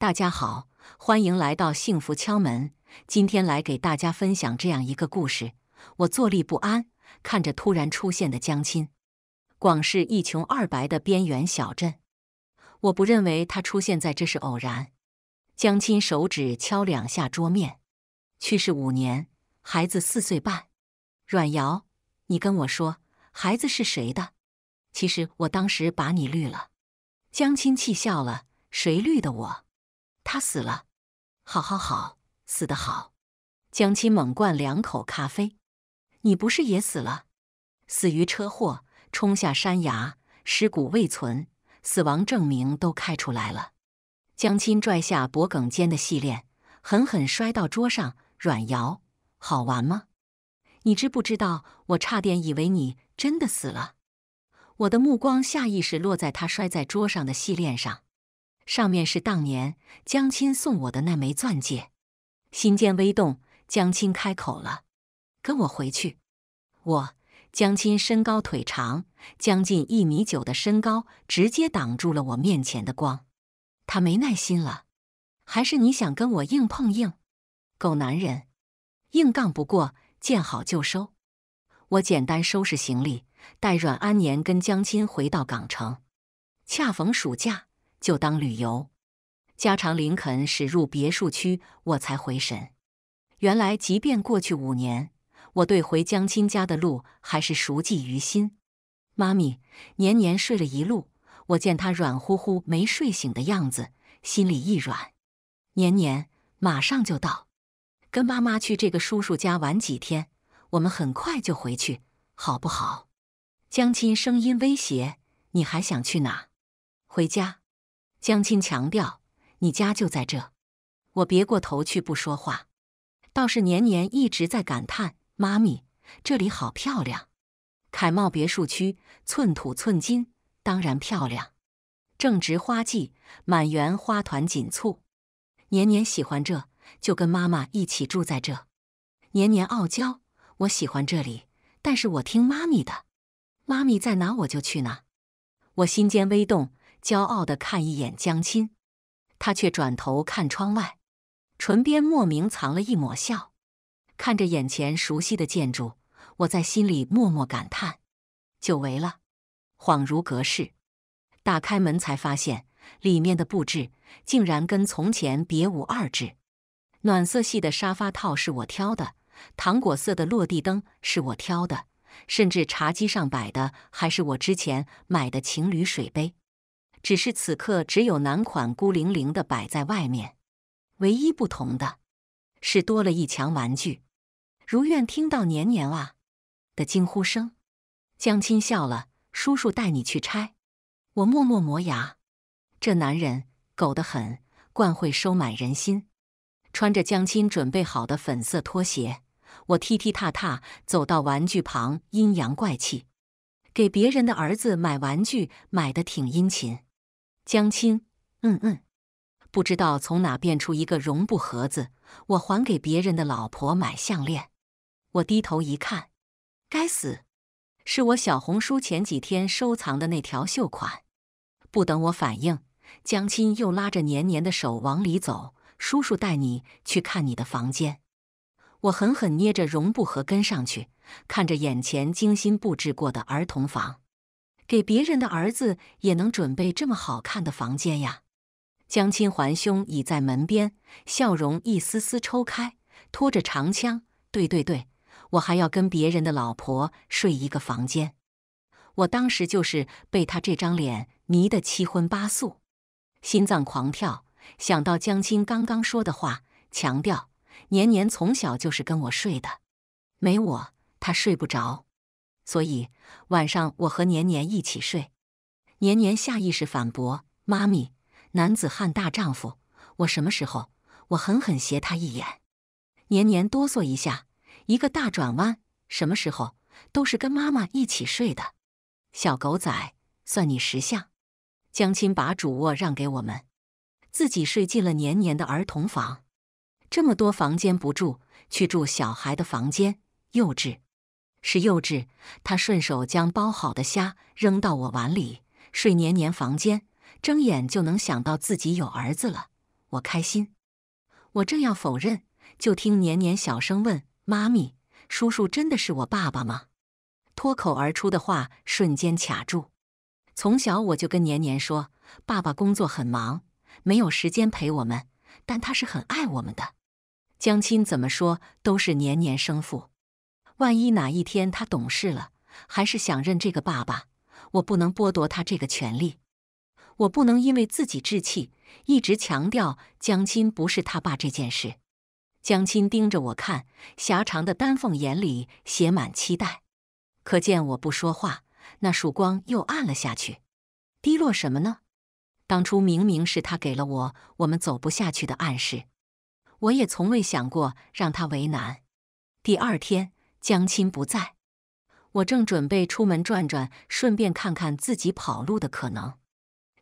大家好，欢迎来到幸福敲门。今天来给大家分享这样一个故事。我坐立不安，看着突然出现的江亲。广市一穷二白的边缘小镇，我不认为他出现在这是偶然。江亲手指敲两下桌面，去世五年，孩子四岁半。阮瑶，你跟我说孩子是谁的？其实我当时把你绿了。江青气笑了，谁绿的我？他死了，好好好，死得好。江青猛灌两口咖啡。你不是也死了？死于车祸，冲下山崖，尸骨未存，死亡证明都开出来了。江青拽下脖梗间的细链，狠狠摔到桌上。阮瑶，好玩吗？你知不知道，我差点以为你真的死了。我的目光下意识落在他摔在桌上的细链上。上面是当年江青送我的那枚钻戒，心尖微动。江青开口了：“跟我回去。”我江青身高腿长，将近一米九的身高直接挡住了我面前的光。他没耐心了，还是你想跟我硬碰硬？狗男人，硬杠不过，见好就收。我简单收拾行李，带阮安年跟江青回到港城，恰逢暑假。就当旅游。加长林肯驶入别墅区，我才回神。原来，即便过去五年，我对回江亲家的路还是熟记于心。妈咪，年年睡了一路，我见他软乎乎没睡醒的样子，心里一软。年年，马上就到，跟妈妈去这个叔叔家玩几天，我们很快就回去，好不好？江亲声音威胁：“你还想去哪？回家。”江青强调：“你家就在这。”我别过头去不说话，倒是年年一直在感叹：“妈咪，这里好漂亮！”凯茂别墅区寸土寸金，当然漂亮。正值花季，满园花团锦簇。年年喜欢这就跟妈妈一起住在这。年年傲娇，我喜欢这里，但是我听妈咪的。妈咪在哪，我就去哪。我心间微动。骄傲地看一眼江青，他却转头看窗外，唇边莫名藏了一抹笑。看着眼前熟悉的建筑，我在心里默默感叹：久违了，恍如隔世。打开门才发现，里面的布置竟然跟从前别无二致。暖色系的沙发套是我挑的，糖果色的落地灯是我挑的，甚至茶几上摆的还是我之前买的情侣水杯。只是此刻，只有男款孤零零的摆在外面。唯一不同的，是多了一墙玩具。如愿听到“年年啊”的惊呼声，江青笑了：“叔叔带你去拆。”我默默磨牙，这男人狗得很，惯会收买人心。穿着江青准备好的粉色拖鞋，我踢踢踏踏走到玩具旁，阴阳怪气：“给别人的儿子买玩具，买的挺殷勤。”江青，嗯嗯，不知道从哪变出一个绒布盒子，我还给别人的老婆买项链。我低头一看，该死，是我小红书前几天收藏的那条秀款。不等我反应，江青又拉着年年的手往里走，叔叔带你去看你的房间。我狠狠捏着绒布盒跟上去，看着眼前精心布置过的儿童房。给别人的儿子也能准备这么好看的房间呀？江青环胸倚在门边，笑容一丝丝抽开，拖着长枪。对对对，我还要跟别人的老婆睡一个房间。我当时就是被他这张脸迷得七荤八素，心脏狂跳。想到江青刚刚说的话，强调年年从小就是跟我睡的，没我他睡不着，所以。晚上我和年年一起睡，年年下意识反驳：“妈咪，男子汉大丈夫，我什么时候？”我狠狠斜他一眼，年年哆嗦一下，一个大转弯：“什么时候都是跟妈妈一起睡的，小狗仔，算你识相。”江青把主卧让给我们，自己睡进了年年的儿童房。这么多房间不住，去住小孩的房间，幼稚。是幼稚，他顺手将包好的虾扔到我碗里。睡年年房间，睁眼就能想到自己有儿子了，我开心。我正要否认，就听年年小声问：“妈咪，叔叔真的是我爸爸吗？”脱口而出的话瞬间卡住。从小我就跟年年说，爸爸工作很忙，没有时间陪我们，但他是很爱我们的。江亲怎么说都是年年生父。万一哪一天他懂事了，还是想认这个爸爸，我不能剥夺他这个权利，我不能因为自己志气，一直强调江亲不是他爸这件事。江亲盯着我看，狭长的丹凤眼里写满期待。可见我不说话，那束光又暗了下去。低落什么呢？当初明明是他给了我我们走不下去的暗示，我也从未想过让他为难。第二天。江亲不在，我正准备出门转转，顺便看看自己跑路的可能，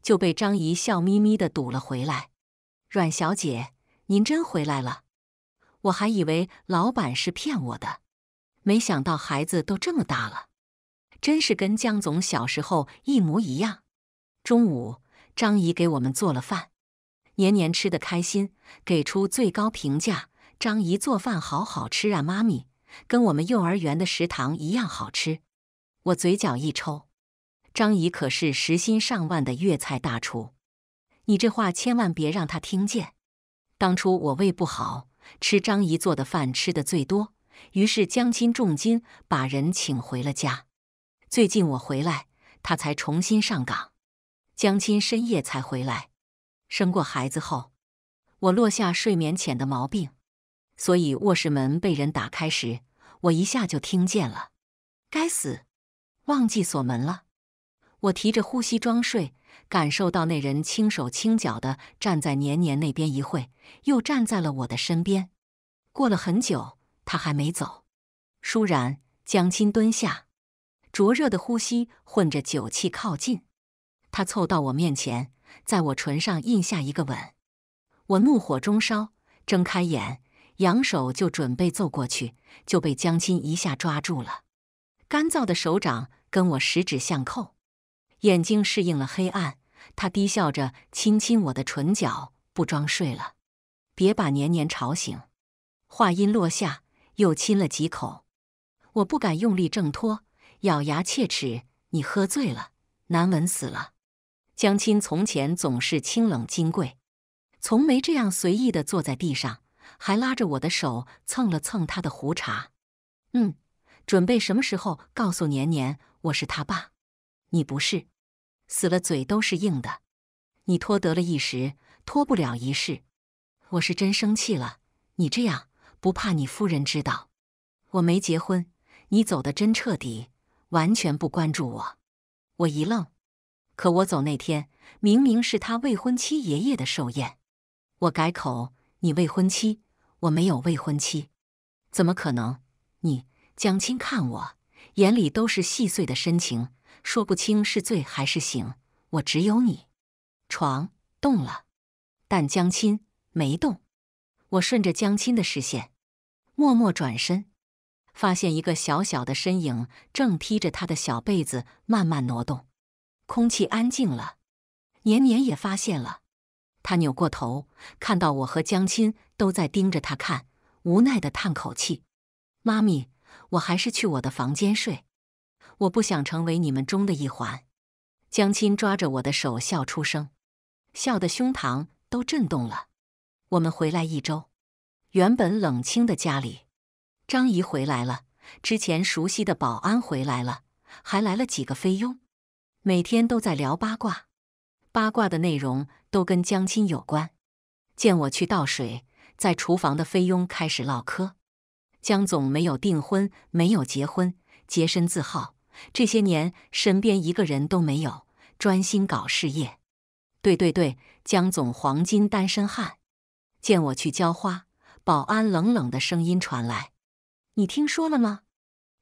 就被张姨笑眯眯的堵了回来。阮小姐，您真回来了，我还以为老板是骗我的，没想到孩子都这么大了，真是跟江总小时候一模一样。中午，张姨给我们做了饭，年年吃的开心，给出最高评价。张姨做饭好好吃啊，妈咪。跟我们幼儿园的食堂一样好吃，我嘴角一抽。张姨可是时薪上万的粤菜大厨，你这话千万别让她听见。当初我胃不好，吃张姨做的饭吃的最多，于是江亲重金把人请回了家。最近我回来，他才重新上岗。江亲深夜才回来，生过孩子后，我落下睡眠浅的毛病，所以卧室门被人打开时。我一下就听见了，该死，忘记锁门了。我提着呼吸装睡，感受到那人轻手轻脚的站在年年那边，一会又站在了我的身边。过了很久，他还没走。倏然，江青蹲下，灼热的呼吸混着酒气靠近，他凑到我面前，在我唇上印下一个吻。我怒火中烧，睁开眼。扬手就准备揍过去，就被江青一下抓住了。干燥的手掌跟我十指相扣，眼睛适应了黑暗，他低笑着亲亲我的唇角，不装睡了，别把年年吵醒。话音落下，又亲了几口。我不敢用力挣脱，咬牙切齿：“你喝醉了，难闻死了。”江青从前总是清冷矜贵，从没这样随意的坐在地上。还拉着我的手蹭了蹭他的胡茬，嗯，准备什么时候告诉年年我是他爸？你不是，死了嘴都是硬的，你拖得了一时，拖不了一世。我是真生气了，你这样不怕你夫人知道？我没结婚，你走的真彻底，完全不关注我。我一愣，可我走那天明明是他未婚妻爷爷的寿宴，我改口。你未婚妻？我没有未婚妻，怎么可能？你江青看我，眼里都是细碎的深情，说不清是醉还是醒。我只有你。床动了，但江青没动。我顺着江青的视线，默默转身，发现一个小小的身影正披着他的小被子慢慢挪动。空气安静了，年年也发现了。他扭过头，看到我和江亲都在盯着他看，无奈的叹口气：“妈咪，我还是去我的房间睡，我不想成为你们中的一环。”江亲抓着我的手笑出声，笑得胸膛都震动了。我们回来一周，原本冷清的家里，张姨回来了，之前熟悉的保安回来了，还来了几个菲佣，每天都在聊八卦。八卦的内容都跟江青有关。见我去倒水，在厨房的菲佣开始唠嗑。江总没有订婚，没有结婚，洁身自好，这些年身边一个人都没有，专心搞事业。对对对，江总黄金单身汉。见我去浇花，保安冷冷的声音传来：“你听说了吗？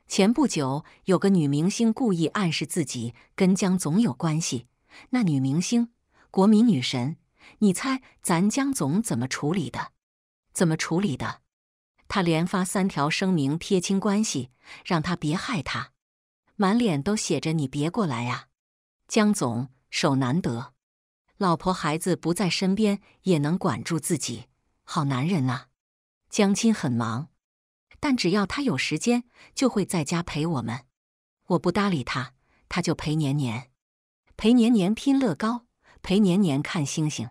前不久有个女明星故意暗示自己跟江总有关系。”那女明星，国民女神，你猜咱江总怎么处理的？怎么处理的？他连发三条声明撇清关系，让他别害他，满脸都写着“你别过来啊”。江总手难得，老婆孩子不在身边也能管住自己，好男人啊。”江亲很忙，但只要他有时间，就会在家陪我们。我不搭理他，他就陪年年。陪年年拼乐高，陪年年看星星，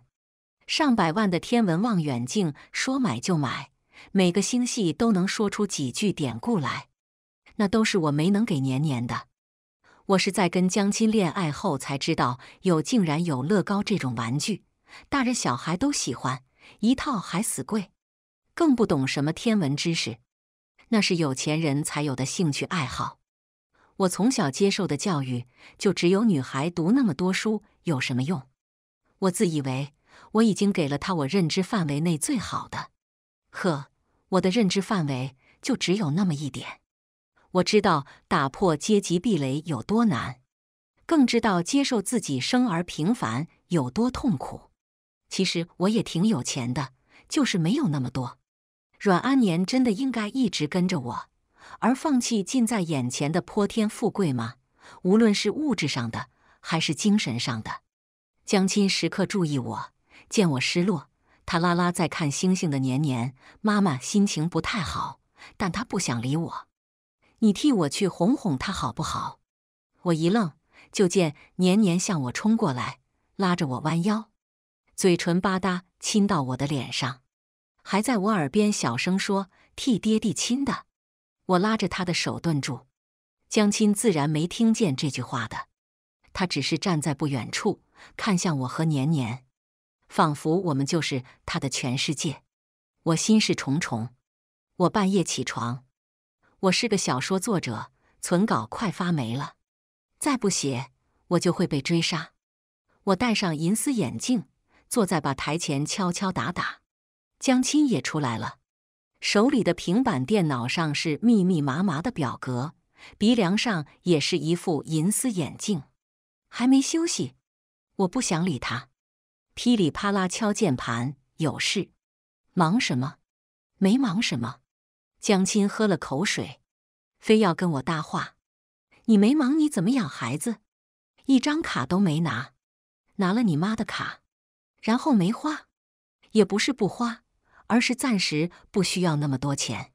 上百万的天文望远镜说买就买，每个星系都能说出几句典故来，那都是我没能给年年的。我是在跟江青恋爱后才知道，有竟然有乐高这种玩具，大人小孩都喜欢，一套还死贵，更不懂什么天文知识，那是有钱人才有的兴趣爱好。我从小接受的教育，就只有女孩读那么多书有什么用？我自以为我已经给了她我认知范围内最好的。呵，我的认知范围就只有那么一点。我知道打破阶级壁垒有多难，更知道接受自己生而平凡有多痛苦。其实我也挺有钱的，就是没有那么多。阮安年真的应该一直跟着我。而放弃近在眼前的泼天富贵吗？无论是物质上的还是精神上的，江亲时刻注意我，见我失落，他拉拉在看星星的年年妈妈心情不太好，但他不想理我，你替我去哄哄他好不好？我一愣，就见年年向我冲过来，拉着我弯腰，嘴唇吧嗒亲到我的脸上，还在我耳边小声说：“替爹地亲的。”我拉着他的手顿住，江青自然没听见这句话的，他只是站在不远处，看向我和年年，仿佛我们就是他的全世界。我心事重重，我半夜起床，我是个小说作者，存稿快发霉了，再不写我就会被追杀。我戴上银丝眼镜，坐在吧台前敲敲打打，江青也出来了。手里的平板电脑上是密密麻麻的表格，鼻梁上也是一副银丝眼镜，还没休息。我不想理他，噼里啪啦敲键盘。有事？忙什么？没忙什么。江青喝了口水，非要跟我搭话。你没忙，你怎么养孩子？一张卡都没拿，拿了你妈的卡，然后没花，也不是不花。而是暂时不需要那么多钱。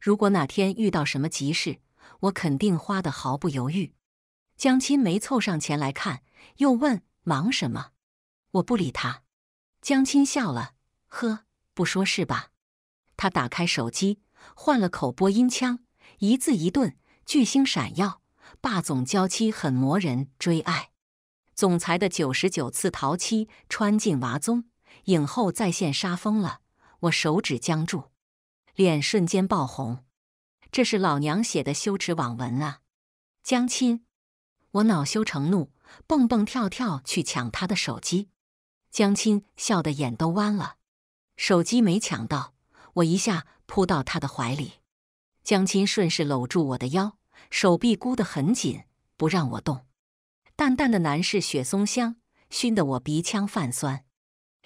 如果哪天遇到什么急事，我肯定花的毫不犹豫。江青没凑上前来看，又问忙什么？我不理他。江青笑了，呵，不说是吧？他打开手机，换了口播音腔，一字一顿：“巨星闪耀，霸总娇妻很磨人，追爱总裁的九十九次逃妻穿进娃宗，影后再现杀疯了。”我手指僵住，脸瞬间爆红。这是老娘写的羞耻网文啊！江亲，我恼羞成怒，蹦蹦跳跳去抢他的手机。江亲笑得眼都弯了，手机没抢到，我一下扑到他的怀里。江亲顺势搂住我的腰，手臂箍得很紧，不让我动。淡淡的男士雪松香熏得我鼻腔泛酸。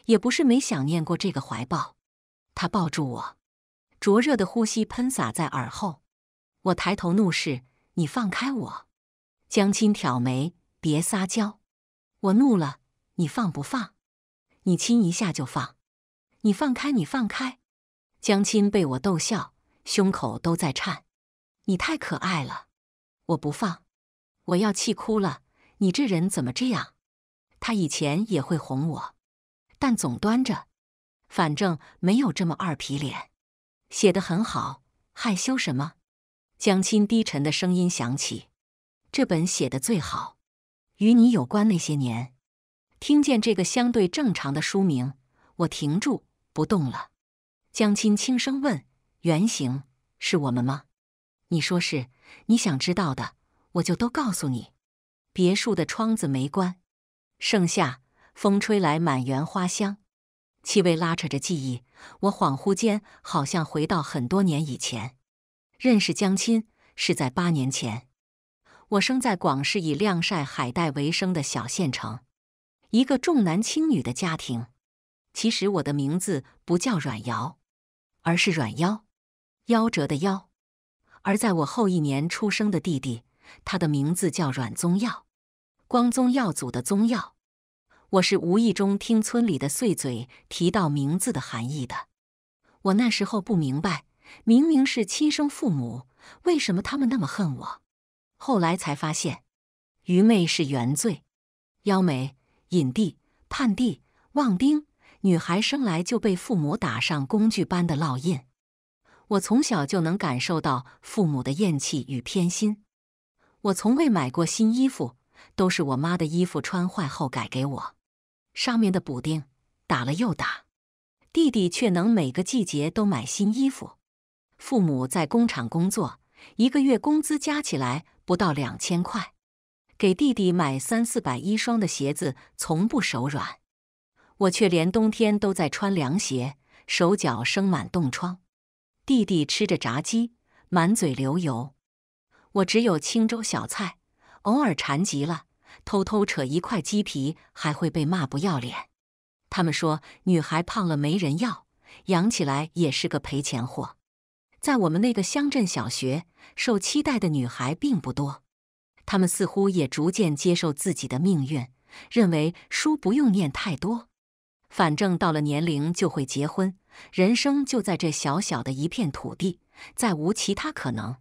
也不是没想念过这个怀抱。他抱住我，灼热的呼吸喷洒在耳后。我抬头怒视：“你放开我！”江青挑眉：“别撒娇。”我怒了：“你放不放？你亲一下就放？你放开！你放开！”江青被我逗笑，胸口都在颤：“你太可爱了！”我不放，我要气哭了！你这人怎么这样？他以前也会哄我，但总端着。反正没有这么二皮脸，写的很好，害羞什么？江青低沉的声音响起：“这本写的最好，与你有关那些年。”听见这个相对正常的书名，我停住不动了。江青轻声问：“原型是我们吗？”你说是，你想知道的，我就都告诉你。别墅的窗子没关，盛夏，风吹来，满园花香。气味拉扯着记忆，我恍惚间好像回到很多年以前。认识江亲是在八年前。我生在广式以晾晒海带为生的小县城，一个重男轻女的家庭。其实我的名字不叫阮瑶，而是阮夭，夭折的夭。而在我后一年出生的弟弟，他的名字叫阮宗耀，光宗耀祖的宗耀。我是无意中听村里的碎嘴提到名字的含义的，我那时候不明白，明明是亲生父母，为什么他们那么恨我？后来才发现，愚昧是原罪。幺梅、影帝、盼弟、望丁，女孩生来就被父母打上工具般的烙印。我从小就能感受到父母的厌弃与偏心。我从未买过新衣服，都是我妈的衣服穿坏后改给我。上面的补丁打了又打，弟弟却能每个季节都买新衣服。父母在工厂工作，一个月工资加起来不到两千块，给弟弟买三四百一双的鞋子从不手软。我却连冬天都在穿凉鞋，手脚生满冻疮。弟弟吃着炸鸡，满嘴流油；我只有青粥小菜，偶尔馋极了。偷偷扯一块鸡皮，还会被骂不要脸。他们说，女孩胖了没人要，养起来也是个赔钱货。在我们那个乡镇小学，受期待的女孩并不多。他们似乎也逐渐接受自己的命运，认为书不用念太多，反正到了年龄就会结婚，人生就在这小小的一片土地，再无其他可能。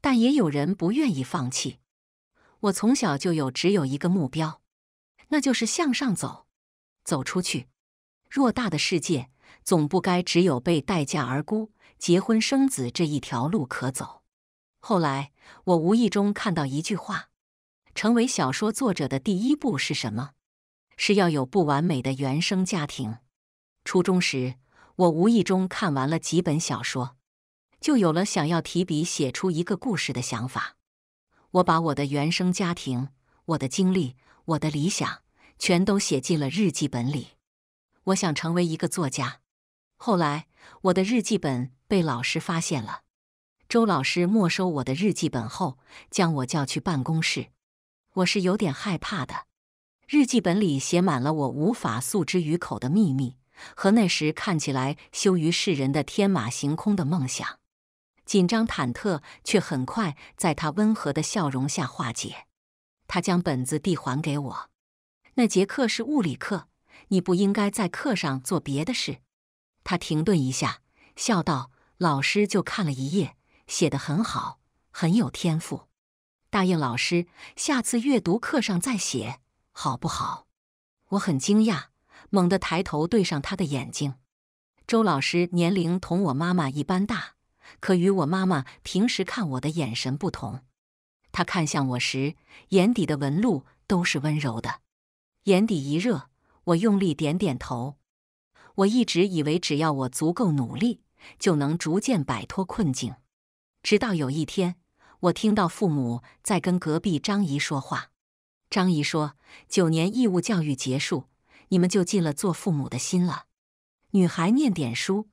但也有人不愿意放弃。我从小就有只有一个目标，那就是向上走，走出去。偌大的世界，总不该只有被待嫁而孤、结婚生子这一条路可走。后来，我无意中看到一句话：“成为小说作者的第一步是什么？是要有不完美的原生家庭。”初中时，我无意中看完了几本小说，就有了想要提笔写出一个故事的想法。我把我的原生家庭、我的经历、我的理想，全都写进了日记本里。我想成为一个作家。后来，我的日记本被老师发现了。周老师没收我的日记本后，将我叫去办公室。我是有点害怕的。日记本里写满了我无法诉之于口的秘密和那时看起来羞于世人的天马行空的梦想。紧张、忐忑，却很快在他温和的笑容下化解。他将本子递还给我。那节课是物理课，你不应该在课上做别的事。他停顿一下，笑道：“老师就看了一页，写得很好，很有天赋。”答应老师，下次阅读课上再写，好不好？我很惊讶，猛地抬头对上他的眼睛。周老师年龄同我妈妈一般大。可与我妈妈平时看我的眼神不同，她看向我时，眼底的纹路都是温柔的。眼底一热，我用力点点头。我一直以为只要我足够努力，就能逐渐摆脱困境。直到有一天，我听到父母在跟隔壁张姨说话。张姨说：“九年义务教育结束，你们就尽了做父母的心了。女孩念点书，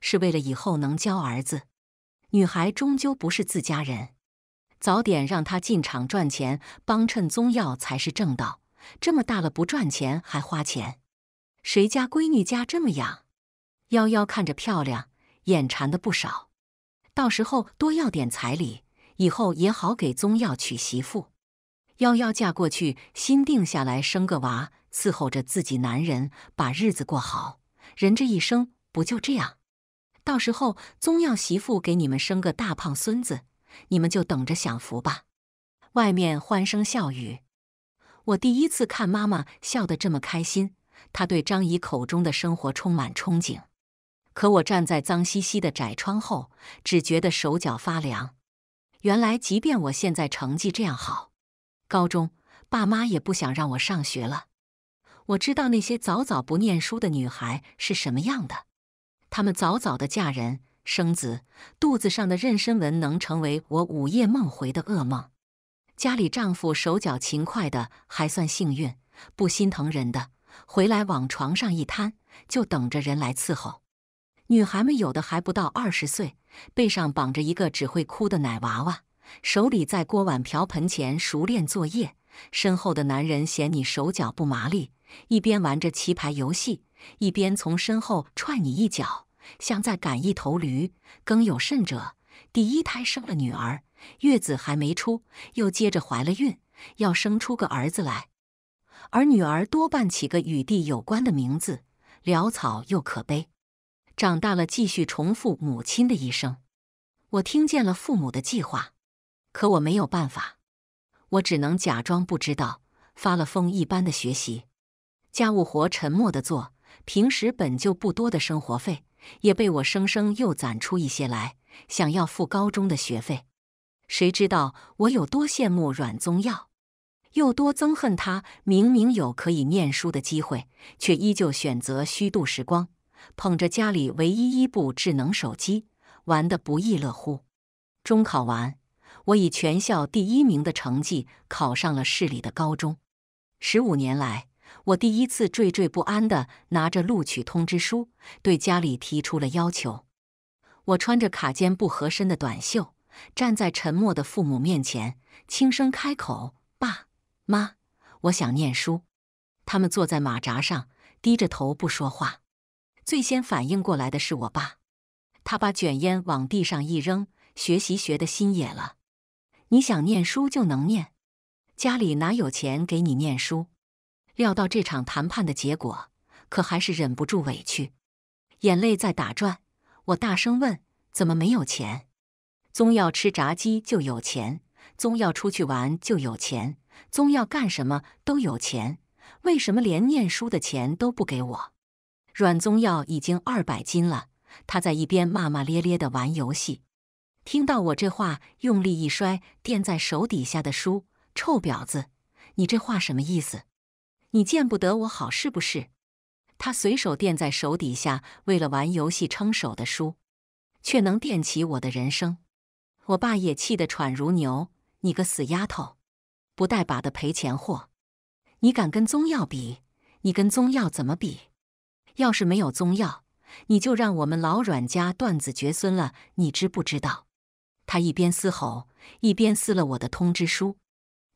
是为了以后能教儿子。”女孩终究不是自家人，早点让她进厂赚钱帮衬宗耀才是正道。这么大了不赚钱还花钱，谁家闺女家这么养？幺幺看着漂亮，眼馋的不少。到时候多要点彩礼，以后也好给宗耀娶媳妇。幺幺嫁过去，心定下来生个娃，伺候着自己男人，把日子过好。人这一生不就这样？到时候宗耀媳妇给你们生个大胖孙子，你们就等着享福吧。外面欢声笑语，我第一次看妈妈笑得这么开心。她对张姨口中的生活充满憧憬，可我站在脏兮兮的窄窗后，只觉得手脚发凉。原来，即便我现在成绩这样好，高中爸妈也不想让我上学了。我知道那些早早不念书的女孩是什么样的。她们早早的嫁人生子，肚子上的妊娠纹能成为我午夜梦回的噩梦。家里丈夫手脚勤快的还算幸运，不心疼人的，回来往床上一瘫，就等着人来伺候。女孩们有的还不到二十岁，背上绑着一个只会哭的奶娃娃，手里在锅碗瓢盆前熟练作业，身后的男人嫌你手脚不麻利，一边玩着棋牌游戏。一边从身后踹你一脚，像在赶一头驴。更有甚者，第一胎生了女儿，月子还没出，又接着怀了孕，要生出个儿子来。而女儿多半起个与地有关的名字，潦草又可悲。长大了，继续重复母亲的一生。我听见了父母的计划，可我没有办法，我只能假装不知道，发了疯一般的学习，家务活沉默的做。平时本就不多的生活费，也被我生生又攒出一些来，想要付高中的学费。谁知道我有多羡慕阮宗耀，又多憎恨他，明明有可以念书的机会，却依旧选择虚度时光，捧着家里唯一一部智能手机玩得不亦乐乎。中考完，我以全校第一名的成绩考上了市里的高中。十五年来。我第一次惴惴不安的拿着录取通知书，对家里提出了要求。我穿着卡肩不合身的短袖，站在沉默的父母面前，轻声开口：“爸妈，我想念书。”他们坐在马扎上，低着头不说话。最先反应过来的是我爸，他把卷烟往地上一扔：“学习学的心野了，你想念书就能念？家里哪有钱给你念书？”料到这场谈判的结果，可还是忍不住委屈，眼泪在打转。我大声问：“怎么没有钱？宗耀吃炸鸡就有钱，宗耀出去玩就有钱，宗耀干什么都有钱，为什么连念书的钱都不给我？”阮宗耀已经二百斤了，他在一边骂骂咧咧的玩游戏。听到我这话，用力一摔垫在手底下的书：“臭婊子，你这话什么意思？”你见不得我好是不是？他随手垫在手底下为了玩游戏撑手的书，却能垫起我的人生。我爸也气得喘如牛，你个死丫头，不带把的赔钱货！你敢跟宗耀比？你跟宗耀怎么比？要是没有宗耀，你就让我们老阮家断子绝孙了，你知不知道？他一边嘶吼，一边撕了我的通知书。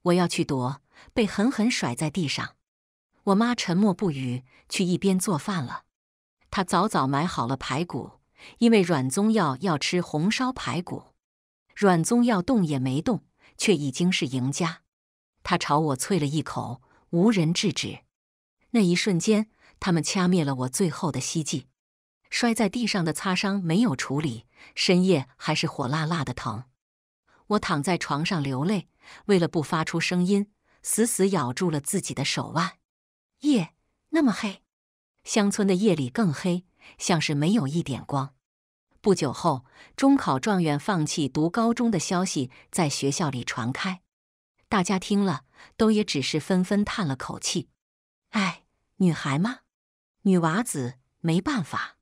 我要去夺，被狠狠甩在地上。我妈沉默不语，去一边做饭了。她早早买好了排骨，因为阮宗耀要吃红烧排骨。阮宗耀动也没动，却已经是赢家。他朝我啐了一口，无人制止。那一瞬间，他们掐灭了我最后的希冀。摔在地上的擦伤没有处理，深夜还是火辣辣的疼。我躺在床上流泪，为了不发出声音，死死咬住了自己的手腕。夜那么黑，乡村的夜里更黑，像是没有一点光。不久后，中考状元放弃读高中的消息在学校里传开，大家听了都也只是纷纷叹了口气：“哎，女孩吗？女娃子没办法，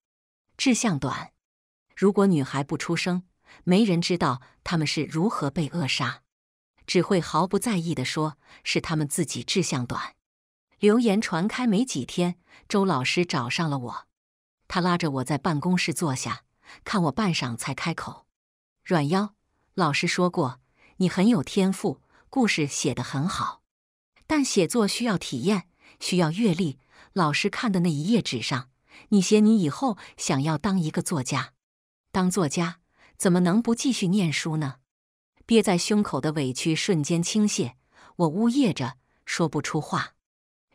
志向短。如果女孩不出声，没人知道他们是如何被扼杀，只会毫不在意的说是他们自己志向短。”流言传开没几天，周老师找上了我。他拉着我在办公室坐下，看我半晌才开口：“阮妖，老师说过你很有天赋，故事写得很好。但写作需要体验，需要阅历。老师看的那一页纸上，你写你以后想要当一个作家。当作家怎么能不继续念书呢？”憋在胸口的委屈瞬间倾泻，我呜咽着说不出话。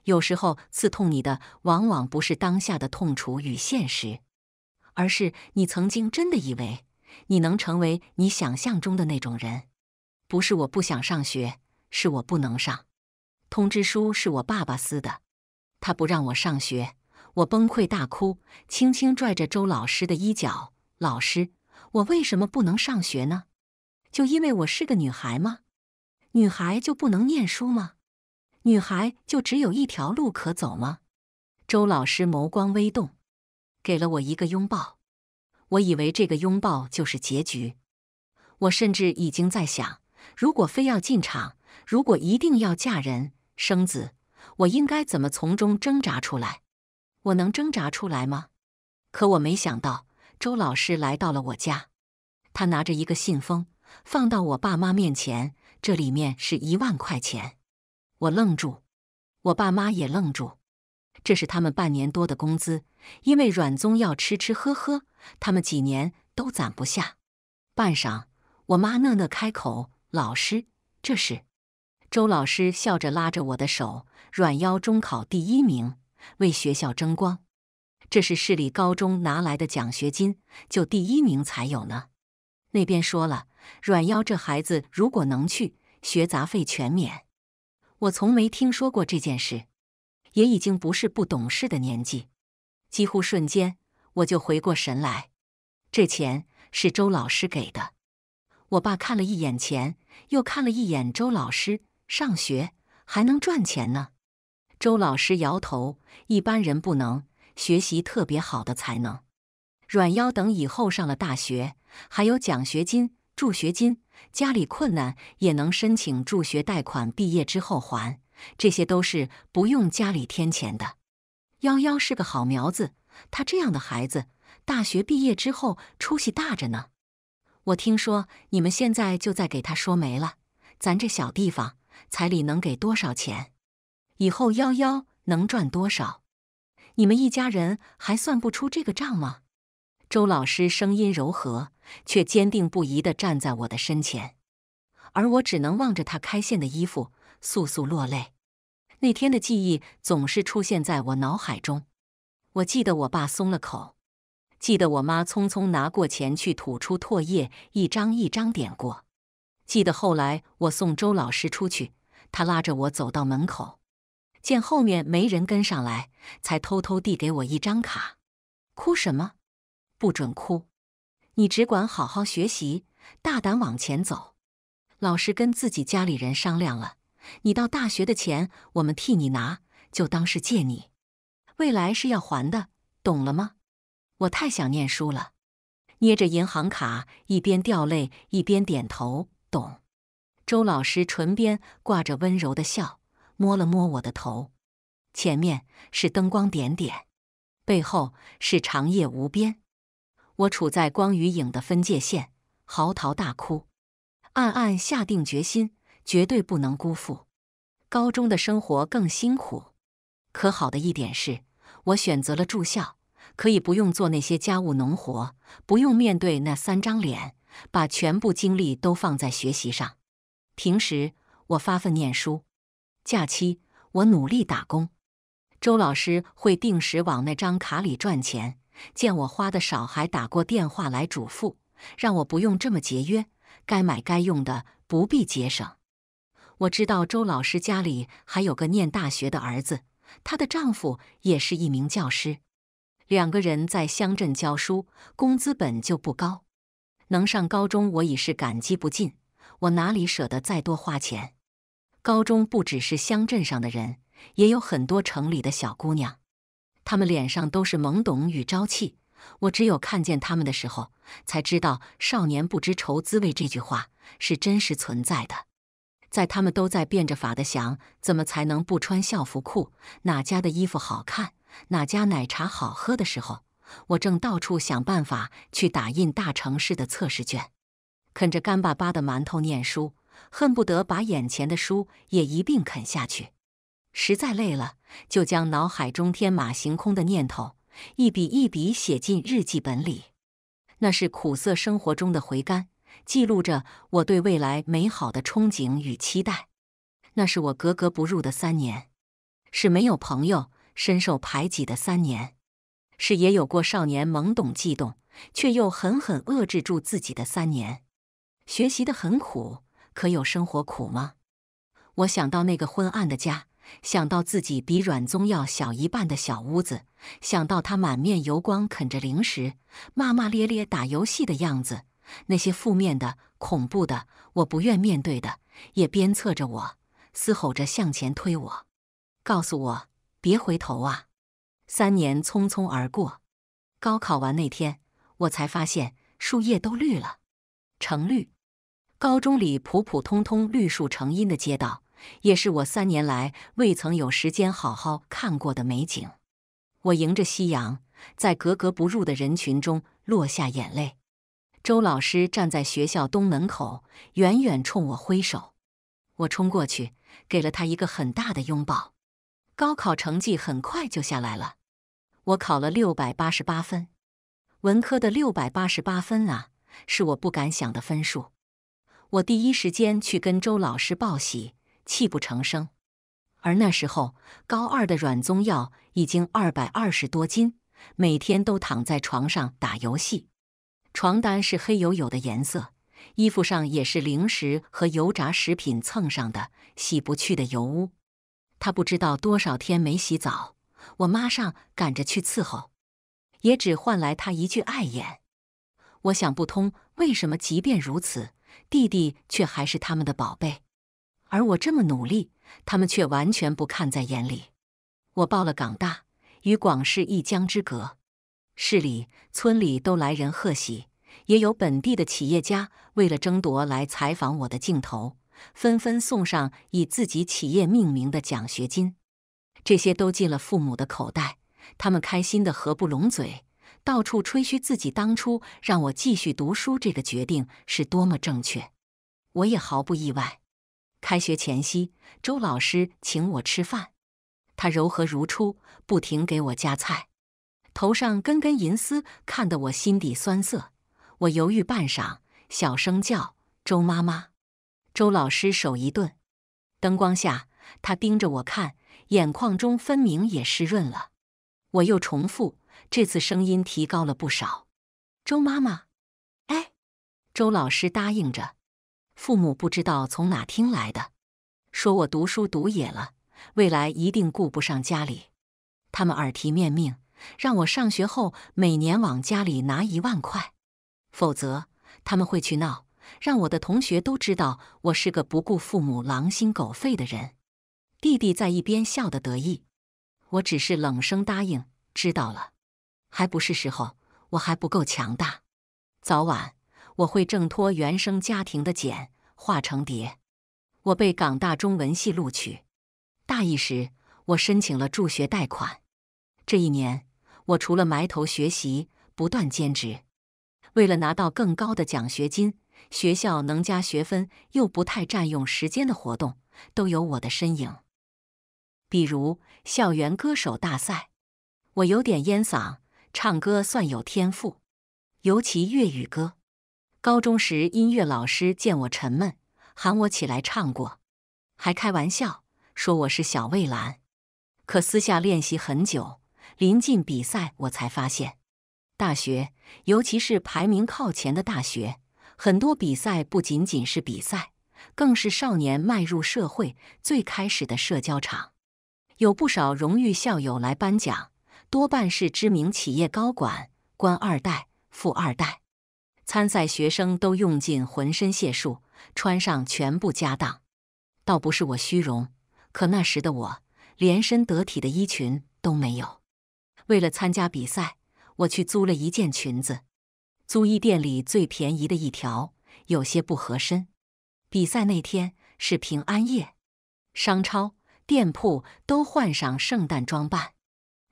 有时候刺痛你的，往往不是当下的痛楚与现实，而是你曾经真的以为你能成为你想象中的那种人。不是我不想上学，是我不能上。通知书是我爸爸撕的，他不让我上学，我崩溃大哭，轻轻拽着周老师的衣角：“老师，我为什么不能上学呢？就因为我是个女孩吗？女孩就不能念书吗？”女孩就只有一条路可走吗？周老师眸光微动，给了我一个拥抱。我以为这个拥抱就是结局。我甚至已经在想，如果非要进厂，如果一定要嫁人生子，我应该怎么从中挣扎出来？我能挣扎出来吗？可我没想到，周老师来到了我家，他拿着一个信封，放到我爸妈面前，这里面是一万块钱。我愣住，我爸妈也愣住。这是他们半年多的工资，因为阮宗要吃吃喝喝，他们几年都攒不下。半晌，我妈讷讷开口：“老师，这是。”周老师笑着拉着我的手：“阮幺中考第一名，为学校争光。这是市里高中拿来的奖学金，就第一名才有呢。那边说了，阮幺这孩子如果能去，学杂费全免。”我从没听说过这件事，也已经不是不懂事的年纪。几乎瞬间，我就回过神来。这钱是周老师给的。我爸看了一眼钱，又看了一眼周老师。上学还能赚钱呢？周老师摇头：“一般人不能，学习特别好的才能。”阮幺等以后上了大学，还有奖学金、助学金。家里困难也能申请助学贷款，毕业之后还，这些都是不用家里添钱的。幺幺是个好苗子，他这样的孩子，大学毕业之后出息大着呢。我听说你们现在就在给他说媒了，咱这小地方，彩礼能给多少钱？以后幺幺能赚多少？你们一家人还算不出这个账吗？周老师声音柔和，却坚定不移的站在我的身前，而我只能望着他开线的衣服，簌簌落泪。那天的记忆总是出现在我脑海中，我记得我爸松了口，记得我妈匆匆拿过钱去吐出唾液，一张一张点过，记得后来我送周老师出去，他拉着我走到门口，见后面没人跟上来，才偷偷递给我一张卡。哭什么？不准哭，你只管好好学习，大胆往前走。老师跟自己家里人商量了，你到大学的钱我们替你拿，就当是借你，未来是要还的，懂了吗？我太想念书了，捏着银行卡，一边掉泪一边点头，懂。周老师唇边挂着温柔的笑，摸了摸我的头。前面是灯光点点，背后是长夜无边。我处在光与影的分界线，嚎啕大哭，暗暗下定决心，绝对不能辜负。高中的生活更辛苦，可好的一点是我选择了住校，可以不用做那些家务农活，不用面对那三张脸，把全部精力都放在学习上。平时我发奋念书，假期我努力打工，周老师会定时往那张卡里赚钱。见我花的少，还打过电话来嘱咐，让我不用这么节约，该买该用的不必节省。我知道周老师家里还有个念大学的儿子，她的丈夫也是一名教师，两个人在乡镇教书，工资本就不高，能上高中我已是感激不尽，我哪里舍得再多花钱？高中不只是乡镇上的人，也有很多城里的小姑娘。他们脸上都是懵懂与朝气，我只有看见他们的时候，才知道“少年不知愁滋味”这句话是真实存在的。在他们都在变着法的想怎么才能不穿校服裤，哪家的衣服好看，哪家奶茶好喝的时候，我正到处想办法去打印大城市的测试卷，啃着干巴巴的馒头念书，恨不得把眼前的书也一并啃下去。实在累了，就将脑海中天马行空的念头一笔一笔写进日记本里。那是苦涩生活中的回甘，记录着我对未来美好的憧憬与期待。那是我格格不入的三年，是没有朋友、深受排挤的三年，是也有过少年懵懂悸动，却又狠狠遏制住自己的三年。学习的很苦，可有生活苦吗？我想到那个昏暗的家。想到自己比阮宗耀小一半的小屋子，想到他满面油光、啃着零食、骂骂咧咧打游戏的样子，那些负面的、恐怖的，我不愿面对的，也鞭策着我，嘶吼着向前推我，告诉我别回头啊！三年匆匆而过，高考完那天，我才发现树叶都绿了，成绿。高中里普普通通绿树成荫的街道。也是我三年来未曾有时间好好看过的美景。我迎着夕阳，在格格不入的人群中落下眼泪。周老师站在学校东门口，远远冲我挥手。我冲过去，给了他一个很大的拥抱。高考成绩很快就下来了，我考了六百八十八分，文科的六百八十八分啊，是我不敢想的分数。我第一时间去跟周老师报喜。泣不成声，而那时候高二的阮宗耀已经二百二十多斤，每天都躺在床上打游戏，床单是黑黝黝的颜色，衣服上也是零食和油炸食品蹭上的洗不去的油污。他不知道多少天没洗澡，我妈上赶着去伺候，也只换来他一句碍眼。我想不通为什么，即便如此，弟弟却还是他们的宝贝。而我这么努力，他们却完全不看在眼里。我报了港大，与广市一江之隔，市里、村里都来人贺喜，也有本地的企业家为了争夺来采访我的镜头，纷纷送上以自己企业命名的奖学金。这些都进了父母的口袋，他们开心的合不拢嘴，到处吹嘘自己当初让我继续读书这个决定是多么正确。我也毫不意外。开学前夕，周老师请我吃饭，他柔和如初，不停给我夹菜，头上根根银丝看得我心底酸涩。我犹豫半晌，小声叫：“周妈妈。”周老师手一顿，灯光下他盯着我看，眼眶中分明也湿润了。我又重复，这次声音提高了不少：“周妈妈，哎。”周老师答应着。父母不知道从哪听来的，说我读书读野了，未来一定顾不上家里。他们耳提面命，让我上学后每年往家里拿一万块，否则他们会去闹，让我的同学都知道我是个不顾父母狼心狗肺的人。弟弟在一边笑得得意，我只是冷声答应，知道了，还不是时候，我还不够强大，早晚。我会挣脱原生家庭的茧，化成蝶。我被港大中文系录取，大一时我申请了助学贷款。这一年，我除了埋头学习，不断兼职。为了拿到更高的奖学金，学校能加学分又不太占用时间的活动，都有我的身影。比如校园歌手大赛，我有点烟嗓，唱歌算有天赋，尤其粤语歌。高中时，音乐老师见我沉闷，喊我起来唱过，还开玩笑说我是小魏兰。可私下练习很久，临近比赛，我才发现，大学尤其是排名靠前的大学，很多比赛不仅仅是比赛，更是少年迈入社会最开始的社交场。有不少荣誉校友来颁奖，多半是知名企业高管、官二代、富二代。参赛学生都用尽浑身解数，穿上全部家当。倒不是我虚荣，可那时的我连身得体的衣裙都没有。为了参加比赛，我去租了一件裙子，租衣店里最便宜的一条，有些不合身。比赛那天是平安夜，商超、店铺都换上圣诞装扮，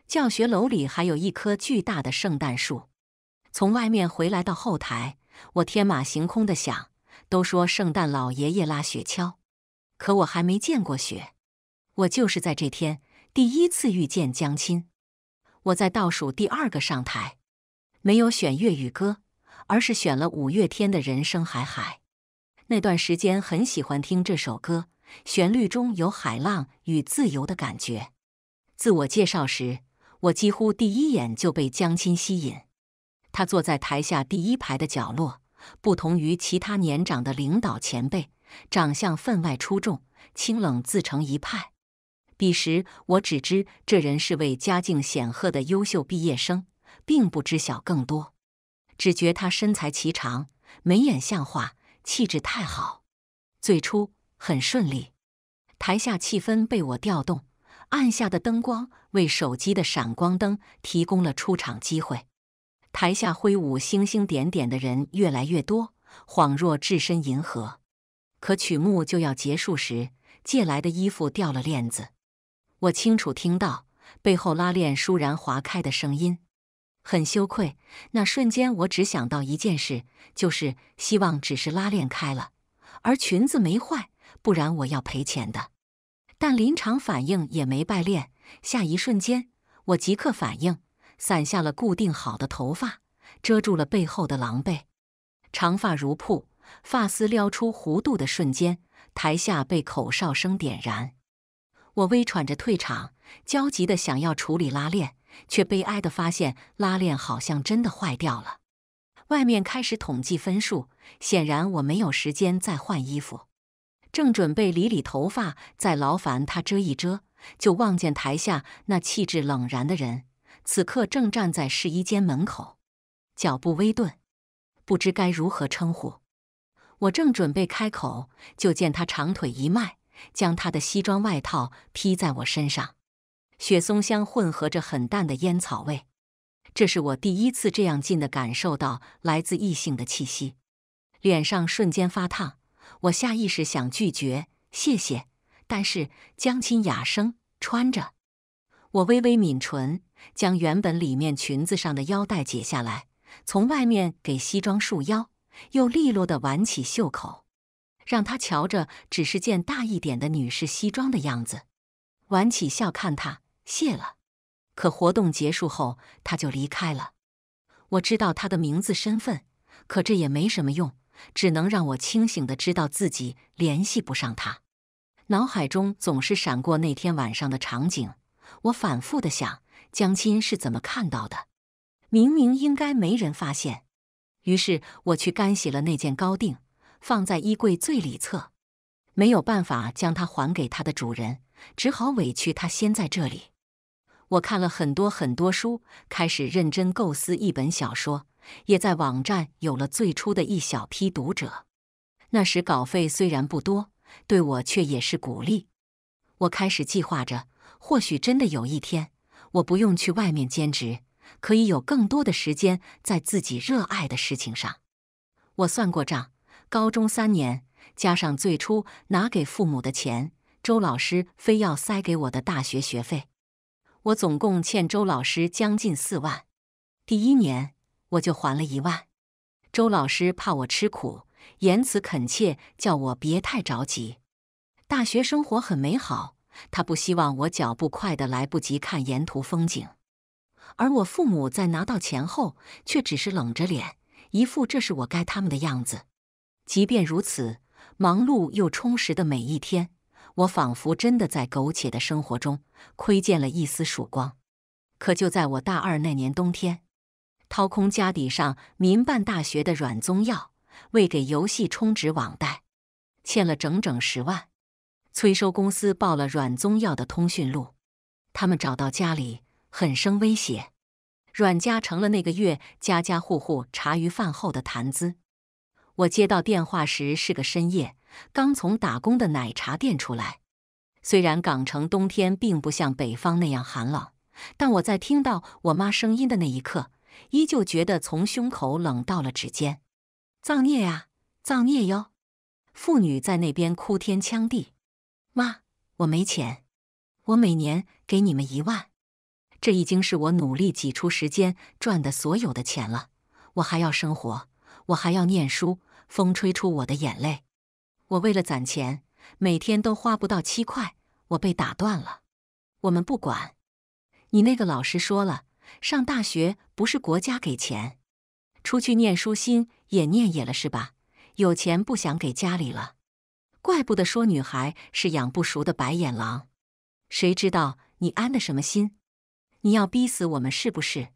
教学楼里还有一棵巨大的圣诞树。从外面回来到后台，我天马行空的想：都说圣诞老爷爷拉雪橇，可我还没见过雪。我就是在这天第一次遇见江青。我在倒数第二个上台，没有选粤语歌，而是选了五月天的《人生海海》。那段时间很喜欢听这首歌，旋律中有海浪与自由的感觉。自我介绍时，我几乎第一眼就被江青吸引。他坐在台下第一排的角落，不同于其他年长的领导前辈，长相分外出众，清冷自成一派。彼时我只知这人是位家境显赫的优秀毕业生，并不知晓更多，只觉他身材颀长，眉眼像画，气质太好。最初很顺利，台下气氛被我调动，暗下的灯光为手机的闪光灯提供了出场机会。台下挥舞星星点点的人越来越多，恍若置身银河。可曲目就要结束时，借来的衣服掉了链子，我清楚听到背后拉链倏然划开的声音，很羞愧。那瞬间，我只想到一件事，就是希望只是拉链开了，而裙子没坏，不然我要赔钱的。但临场反应也没败练，下一瞬间，我即刻反应。散下了固定好的头发，遮住了背后的狼狈。长发如瀑，发丝撩出弧度的瞬间，台下被口哨声点燃。我微喘着退场，焦急的想要处理拉链，却悲哀的发现拉链好像真的坏掉了。外面开始统计分数，显然我没有时间再换衣服。正准备理理头发，再劳烦他遮一遮，就望见台下那气质冷然的人。此刻正站在试衣间门口，脚步微顿，不知该如何称呼。我正准备开口，就见他长腿一迈，将他的西装外套披在我身上。雪松香混合着很淡的烟草味，这是我第一次这样近的感受到来自异性的气息，脸上瞬间发烫。我下意识想拒绝，谢谢，但是江青哑声穿着。我微微抿唇，将原本里面裙子上的腰带解下来，从外面给西装束腰，又利落的挽起袖口，让他瞧着只是件大一点的女士西装的样子。挽起，笑看他，谢了。可活动结束后，他就离开了。我知道他的名字、身份，可这也没什么用，只能让我清醒的知道自己联系不上他。脑海中总是闪过那天晚上的场景。我反复的想，江青是怎么看到的？明明应该没人发现。于是我去干洗了那件高定，放在衣柜最里侧。没有办法将它还给它的主人，只好委屈它先在这里。我看了很多很多书，开始认真构思一本小说，也在网站有了最初的一小批读者。那时稿费虽然不多，对我却也是鼓励。我开始计划着。或许真的有一天，我不用去外面兼职，可以有更多的时间在自己热爱的事情上。我算过账，高中三年加上最初拿给父母的钱，周老师非要塞给我的大学学费，我总共欠周老师将近四万。第一年我就还了一万。周老师怕我吃苦，言辞恳切，叫我别太着急。大学生活很美好。他不希望我脚步快的来不及看沿途风景，而我父母在拿到钱后，却只是冷着脸，一副这是我该他们的样子。即便如此，忙碌又充实的每一天，我仿佛真的在苟且的生活中窥见了一丝曙光。可就在我大二那年冬天，掏空家底上民办大学的软宗药，为给游戏充值网贷，欠了整整十万。催收公司报了阮宗耀的通讯录，他们找到家里，很生威胁。阮家成了那个月家家户户茶余饭后的谈资。我接到电话时是个深夜，刚从打工的奶茶店出来。虽然港城冬天并不像北方那样寒冷，但我在听到我妈声音的那一刻，依旧觉得从胸口冷到了指尖。造孽呀，造孽哟！妇女在那边哭天抢地。妈，我没钱，我每年给你们一万，这已经是我努力挤出时间赚的所有的钱了。我还要生活，我还要念书。风吹出我的眼泪。我为了攒钱，每天都花不到七块。我被打断了。我们不管。你那个老师说了，上大学不是国家给钱，出去念书心也念野了是吧？有钱不想给家里了。怪不得说女孩是养不熟的白眼狼，谁知道你安的什么心？你要逼死我们是不是？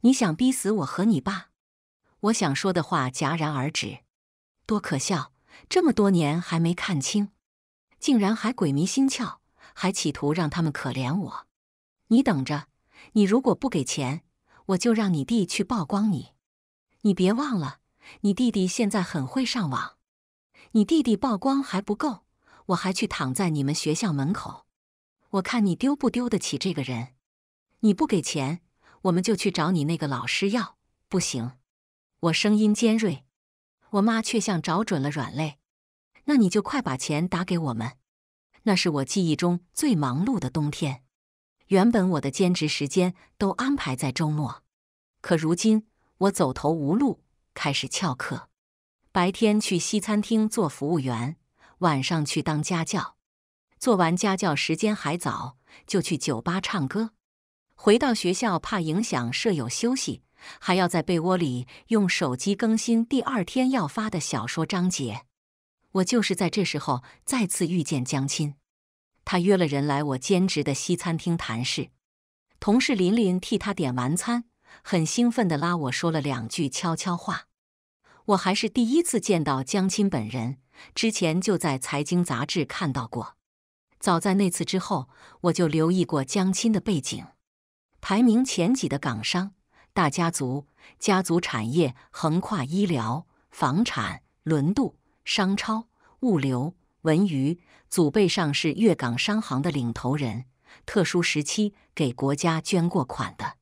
你想逼死我和你爸？我想说的话戛然而止，多可笑！这么多年还没看清，竟然还鬼迷心窍，还企图让他们可怜我。你等着，你如果不给钱，我就让你弟去曝光你。你别忘了，你弟弟现在很会上网。你弟弟曝光还不够，我还去躺在你们学校门口，我看你丢不丢得起这个人。你不给钱，我们就去找你那个老师要。不行！我声音尖锐，我妈却像找准了软肋。那你就快把钱打给我们。那是我记忆中最忙碌的冬天。原本我的兼职时间都安排在周末，可如今我走投无路，开始翘课。白天去西餐厅做服务员，晚上去当家教。做完家教时间还早，就去酒吧唱歌。回到学校，怕影响舍友休息，还要在被窝里用手机更新第二天要发的小说章节。我就是在这时候再次遇见江亲。他约了人来我兼职的西餐厅谈事，同事琳琳替他点完餐，很兴奋的拉我说了两句悄悄话。我还是第一次见到江青本人，之前就在财经杂志看到过。早在那次之后，我就留意过江青的背景，排名前几的港商大家族，家族产业横跨医疗、房产、轮渡、商超、物流、文娱，祖辈上是粤港商行的领头人，特殊时期给国家捐过款的，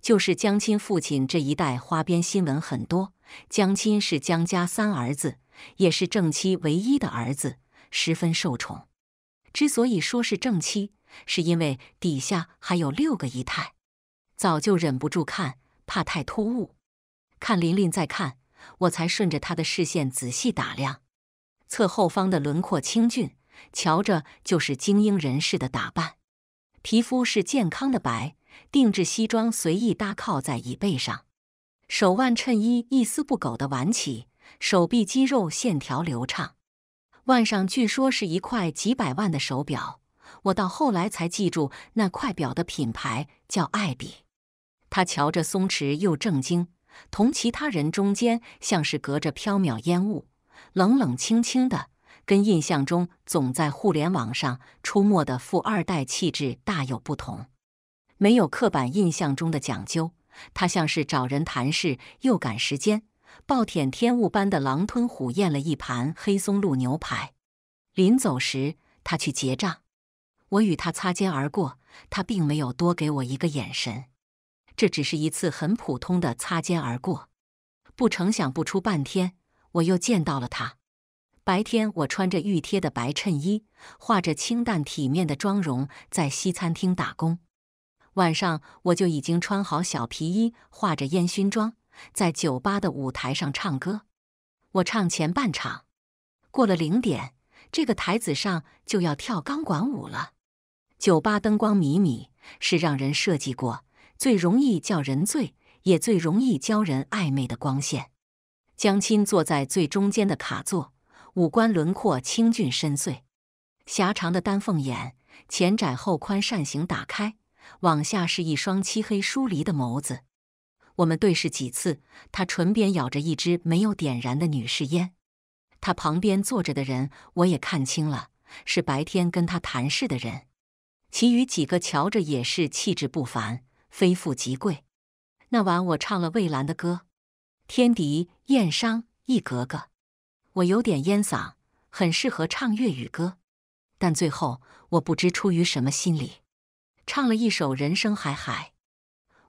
就是江青父亲这一代，花边新闻很多。江亲是江家三儿子，也是正妻唯一的儿子，十分受宠。之所以说是正妻，是因为底下还有六个姨太。早就忍不住看，怕太突兀。看琳琳在看，我才顺着她的视线仔细打量。侧后方的轮廓清俊，瞧着就是精英人士的打扮。皮肤是健康的白，定制西装随意搭靠在椅背上。手腕衬衣一丝不苟的挽起，手臂肌肉线条流畅，腕上据说是一块几百万的手表。我到后来才记住那块表的品牌叫爱彼。他瞧着松弛又正经，同其他人中间像是隔着缥缈烟雾，冷冷清清的，跟印象中总在互联网上出没的富二代气质大有不同，没有刻板印象中的讲究。他像是找人谈事，又赶时间，暴殄天物般的狼吞虎咽了一盘黑松露牛排。临走时，他去结账，我与他擦肩而过，他并没有多给我一个眼神。这只是一次很普通的擦肩而过。不成想，不出半天，我又见到了他。白天，我穿着熨贴的白衬衣，化着清淡体面的妆容，在西餐厅打工。晚上我就已经穿好小皮衣，化着烟熏妆，在酒吧的舞台上唱歌。我唱前半场，过了零点，这个台子上就要跳钢管舞了。酒吧灯光迷迷，是让人设计过最容易叫人醉，也最容易教人暧昧的光线。江青坐在最中间的卡座，五官轮廓清俊深邃，狭长的丹凤眼，前窄后宽，扇形打开。往下是一双漆黑疏离的眸子，我们对视几次。他唇边咬着一支没有点燃的女士烟。他旁边坐着的人我也看清了，是白天跟他谈事的人。其余几个瞧着也是气质不凡，非富即贵。那晚我唱了魏兰的歌，《天敌》《燕商》《一格格》。我有点烟嗓，很适合唱粤语歌，但最后我不知出于什么心理。唱了一首《人生海海》，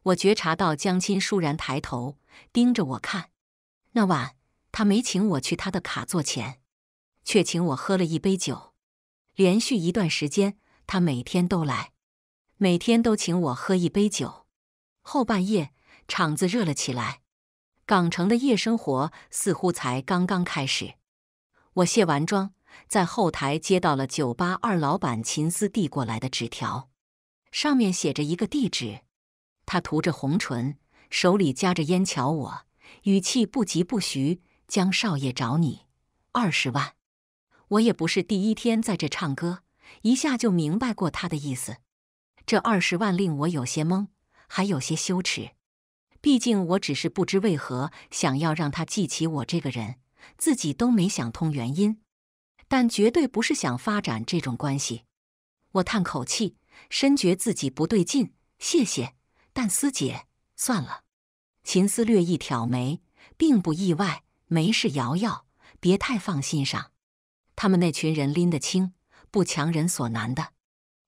我觉察到江青倏然抬头盯着我看。那晚他没请我去他的卡座前，却请我喝了一杯酒。连续一段时间，他每天都来，每天都请我喝一杯酒。后半夜场子热了起来，港城的夜生活似乎才刚刚开始。我卸完妆，在后台接到了酒吧二老板秦思递过来的纸条。上面写着一个地址，他涂着红唇，手里夹着烟瞧我，语气不疾不徐：“江少爷找你，二十万。”我也不是第一天在这唱歌，一下就明白过他的意思。这二十万令我有些懵，还有些羞耻。毕竟我只是不知为何想要让他记起我这个人，自己都没想通原因，但绝对不是想发展这种关系。我叹口气。深觉自己不对劲，谢谢。但思姐，算了。秦思略一挑眉，并不意外。没事，瑶瑶，别太放心上。他们那群人拎得清，不强人所难的。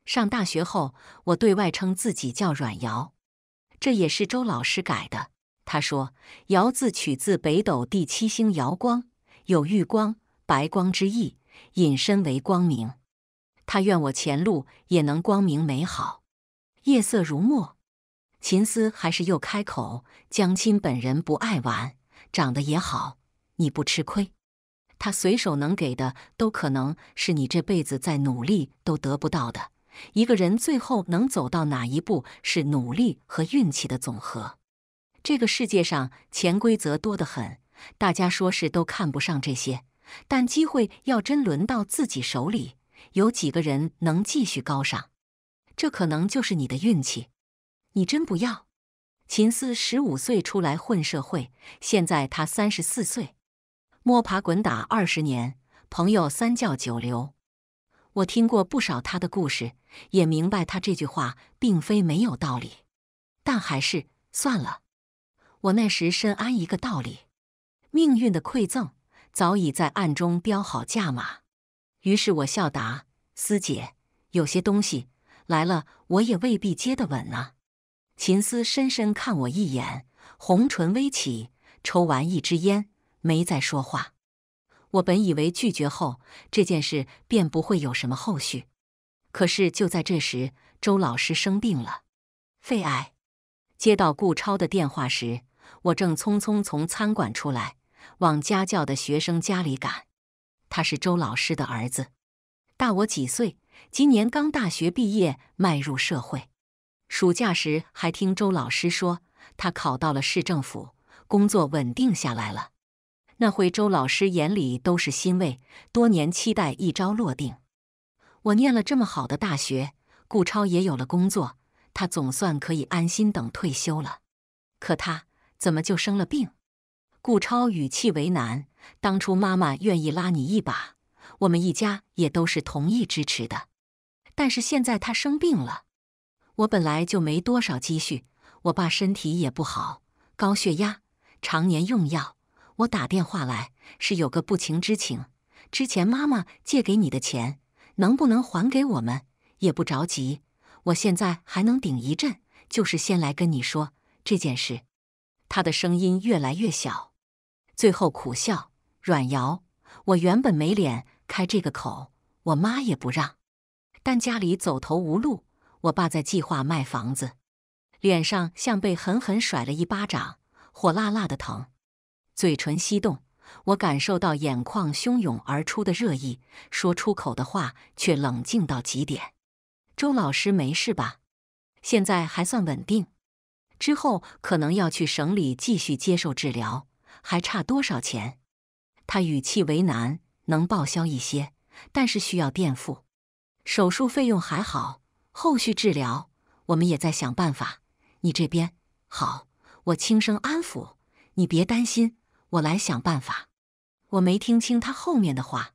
上大学后，我对外称自己叫阮瑶，这也是周老师改的。他说，瑶字取自北斗第七星瑶光，有玉光、白光之意，引申为光明。他愿我前路也能光明美好。夜色如墨，秦思还是又开口：“江青本人不爱玩，长得也好，你不吃亏。他随手能给的，都可能是你这辈子再努力都得不到的。一个人最后能走到哪一步，是努力和运气的总和。这个世界上潜规则多得很，大家说是都看不上这些，但机会要真轮到自己手里。”有几个人能继续高尚？这可能就是你的运气。你真不要？秦思十五岁出来混社会，现在他三十四岁，摸爬滚打二十年，朋友三教九流。我听过不少他的故事，也明白他这句话并非没有道理，但还是算了。我那时深谙一个道理：命运的馈赠早已在暗中标好价码。于是我笑答：“思姐，有些东西来了，我也未必接得稳啊。”秦思深深看我一眼，红唇微起，抽完一支烟，没再说话。我本以为拒绝后这件事便不会有什么后续，可是就在这时，周老师生病了，肺癌。接到顾超的电话时，我正匆匆从餐馆出来，往家教的学生家里赶。他是周老师的儿子，大我几岁，今年刚大学毕业，迈入社会。暑假时还听周老师说，他考到了市政府，工作稳定下来了。那会周老师眼里都是欣慰，多年期待一朝落定。我念了这么好的大学，顾超也有了工作，他总算可以安心等退休了。可他怎么就生了病？顾超语气为难。当初妈妈愿意拉你一把，我们一家也都是同意支持的。但是现在她生病了，我本来就没多少积蓄，我爸身体也不好，高血压，常年用药。我打电话来是有个不情之请，之前妈妈借给你的钱能不能还给我们？也不着急，我现在还能顶一阵。就是先来跟你说这件事。他的声音越来越小，最后苦笑。阮瑶，我原本没脸开这个口，我妈也不让，但家里走投无路，我爸在计划卖房子，脸上像被狠狠甩了一巴掌，火辣辣的疼，嘴唇翕动，我感受到眼眶汹涌而出的热意，说出口的话却冷静到极点。周老师没事吧？现在还算稳定，之后可能要去省里继续接受治疗，还差多少钱？他语气为难，能报销一些，但是需要垫付。手术费用还好，后续治疗我们也在想办法。你这边好，我轻声安抚你，别担心，我来想办法。我没听清他后面的话。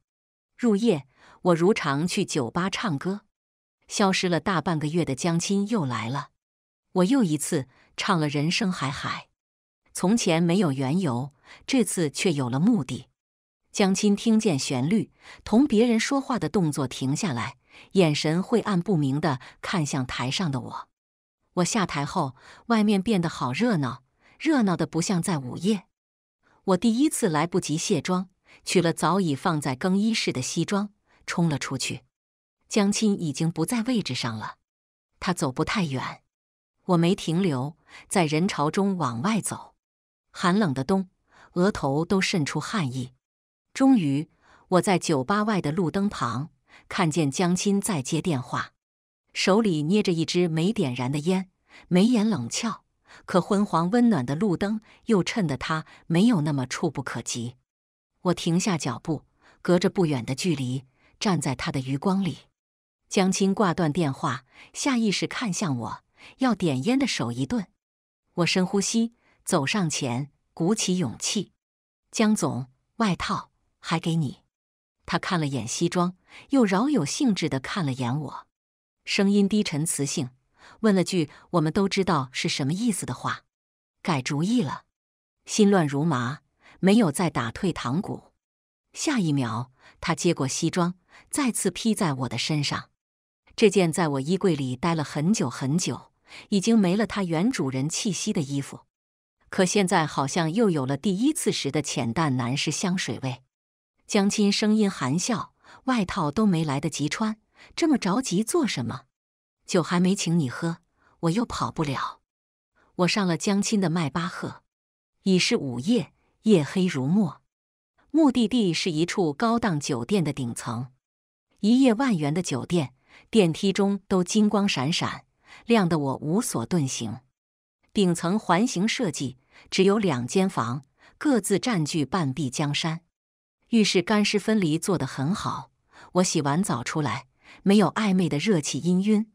入夜，我如常去酒吧唱歌。消失了大半个月的江青又来了，我又一次唱了《人生海海》。从前没有缘由，这次却有了目的。江青听见旋律，同别人说话的动作停下来，眼神晦暗不明的看向台上的我。我下台后，外面变得好热闹，热闹的不像在午夜。我第一次来不及卸妆，取了早已放在更衣室的西装，冲了出去。江青已经不在位置上了，他走不太远，我没停留，在人潮中往外走。寒冷的冬，额头都渗出汗意。终于，我在酒吧外的路灯旁看见江青在接电话，手里捏着一支没点燃的烟，眉眼冷峭，可昏黄温暖的路灯又衬得他没有那么触不可及。我停下脚步，隔着不远的距离站在他的余光里。江青挂断电话，下意识看向我，要点烟的手一顿。我深呼吸，走上前，鼓起勇气：“江总，外套。”还给你，他看了眼西装，又饶有兴致地看了眼我，声音低沉磁性，问了句我们都知道是什么意思的话。改主意了，心乱如麻，没有再打退堂鼓。下一秒，他接过西装，再次披在我的身上。这件在我衣柜里待了很久很久，已经没了它原主人气息的衣服，可现在好像又有了第一次时的浅淡男士香水味。江亲声音含笑，外套都没来得及穿，这么着急做什么？酒还没请你喝，我又跑不了。我上了江亲的迈巴赫，已是午夜，夜黑如墨。目的地是一处高档酒店的顶层，一夜万元的酒店，电梯中都金光闪闪，亮得我无所遁形。顶层环形设计，只有两间房，各自占据半壁江山。浴室干湿分离做得很好，我洗完澡出来，没有暧昧的热气氤氲。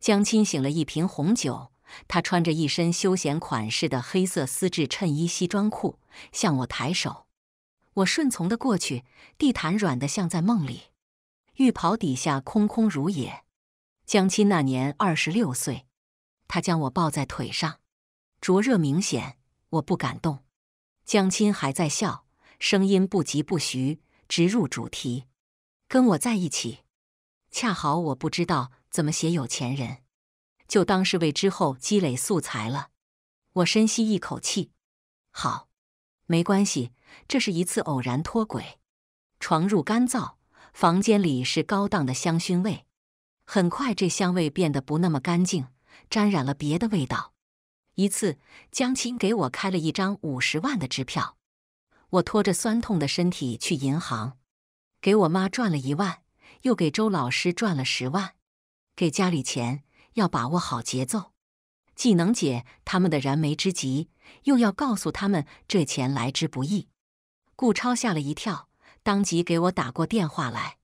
江青醒了一瓶红酒，他穿着一身休闲款式的黑色丝质衬衣、西装裤，向我抬手。我顺从地过去，地毯软的像在梦里，浴袍底下空空如也。江青那年二十六岁，他将我抱在腿上，灼热明显，我不敢动。江青还在笑。声音不急不徐，直入主题。跟我在一起，恰好我不知道怎么写有钱人，就当是为之后积累素材了。我深吸一口气，好，没关系，这是一次偶然脱轨。床褥干燥，房间里是高档的香薰味。很快，这香味变得不那么干净，沾染了别的味道。一次，江青给我开了一张五十万的支票。我拖着酸痛的身体去银行，给我妈赚了一万，又给周老师赚了十万，给家里钱要把握好节奏，既能解他们的燃眉之急，又要告诉他们这钱来之不易。顾超吓了一跳，当即给我打过电话来。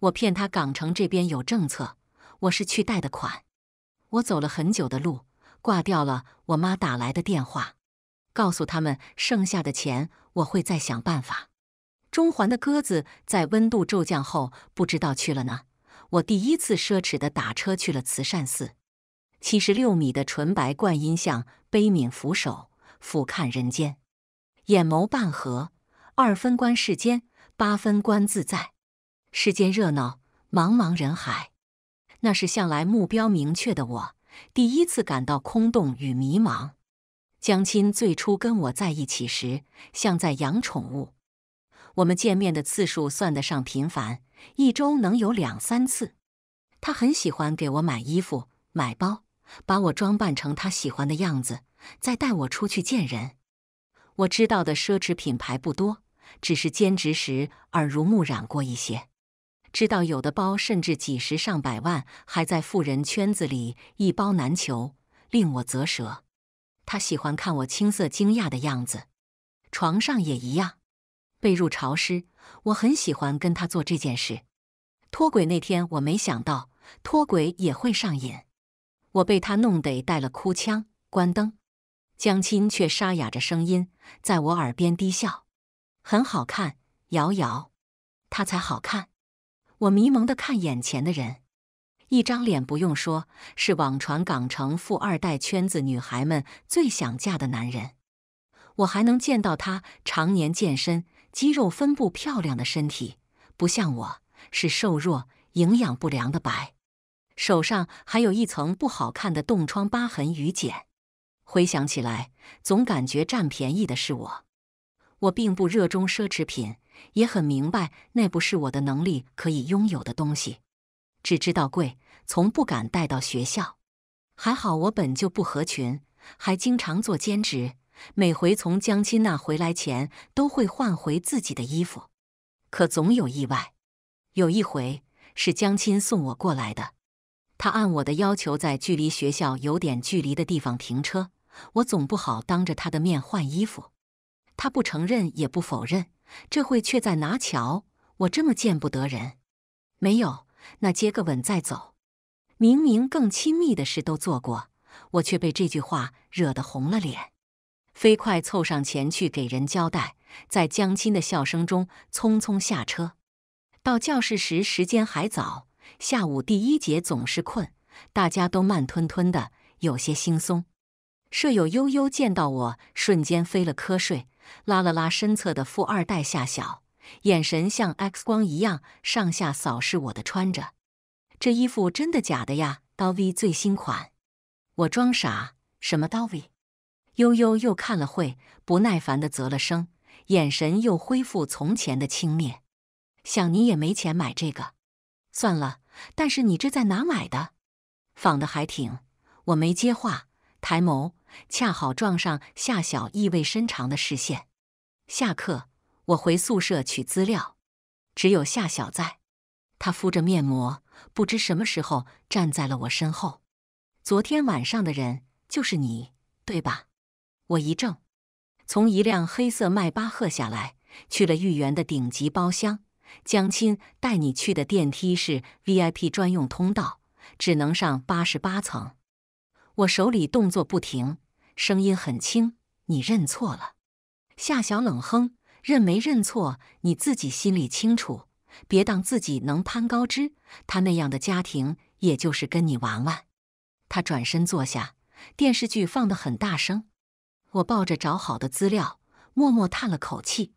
我骗他港城这边有政策，我是去贷的款。我走了很久的路，挂掉了我妈打来的电话，告诉他们剩下的钱。我会再想办法。中环的鸽子在温度骤降后，不知道去了呢。我第一次奢侈的打车去了慈善寺，七十六米的纯白观音像，悲悯俯首，俯瞰人间，眼眸半合，二分观世间，八分观自在。世间热闹，茫茫人海，那是向来目标明确的我，第一次感到空洞与迷茫。江青最初跟我在一起时，像在养宠物。我们见面的次数算得上频繁，一周能有两三次。他很喜欢给我买衣服、买包，把我装扮成他喜欢的样子，再带我出去见人。我知道的奢侈品牌不多，只是兼职时耳濡目染过一些。知道有的包甚至几十上百万，还在富人圈子里一包难求，令我啧舌。他喜欢看我青涩惊讶的样子，床上也一样，被褥潮湿，我很喜欢跟他做这件事。脱轨那天，我没想到脱轨也会上瘾，我被他弄得带了哭腔。关灯，江青却沙哑着声音在我耳边低笑，很好看，瑶瑶，他才好看。我迷蒙的看眼前的人。一张脸不用说，是网传港城富二代圈子女孩们最想嫁的男人。我还能见到他常年健身、肌肉分布漂亮的身体，不像我是瘦弱、营养不良的白，手上还有一层不好看的冻疮疤痕与茧。回想起来，总感觉占便宜的是我。我并不热衷奢侈品，也很明白那不是我的能力可以拥有的东西。只知道贵，从不敢带到学校。还好我本就不合群，还经常做兼职，每回从江亲那回来前都会换回自己的衣服。可总有意外，有一回是江亲送我过来的，他按我的要求在距离学校有点距离的地方停车。我总不好当着他的面换衣服，他不承认也不否认，这会却在拿桥，我这么见不得人。没有。那接个吻再走，明明更亲密的事都做过，我却被这句话惹得红了脸，飞快凑上前去给人交代，在江青的笑声中匆匆下车。到教室时时间还早，下午第一节总是困，大家都慢吞吞的，有些惺忪。舍友悠悠见到我，瞬间飞了瞌睡，拉了拉身侧的富二代夏小。眼神像 X 光一样上下扫视我的穿着，这衣服真的假的呀刀 v 最新款，我装傻。什么刀 v 悠悠又看了会，不耐烦的啧了声，眼神又恢复从前的轻蔑。想你也没钱买这个，算了。但是你这在哪买的？仿的还挺。我没接话，抬眸，恰好撞上夏小意味深长的视线。下课。我回宿舍取资料，只有夏小在。他敷着面膜，不知什么时候站在了我身后。昨天晚上的人就是你，对吧？我一怔。从一辆黑色迈巴赫下来，去了豫园的顶级包厢。江亲带你去的电梯是 VIP 专用通道，只能上八十八层。我手里动作不停，声音很轻：“你认错了。”夏小冷哼。认没认错，你自己心里清楚。别当自己能攀高枝，他那样的家庭，也就是跟你玩玩。他转身坐下，电视剧放得很大声。我抱着找好的资料，默默叹了口气。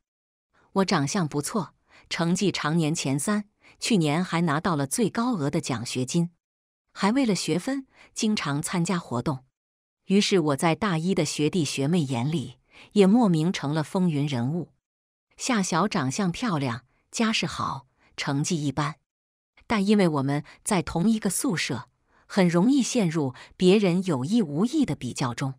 我长相不错，成绩常年前三，去年还拿到了最高额的奖学金，还为了学分经常参加活动。于是我在大一的学弟学妹眼里，也莫名成了风云人物。夏晓长相漂亮，家世好，成绩一般，但因为我们在同一个宿舍，很容易陷入别人有意无意的比较中。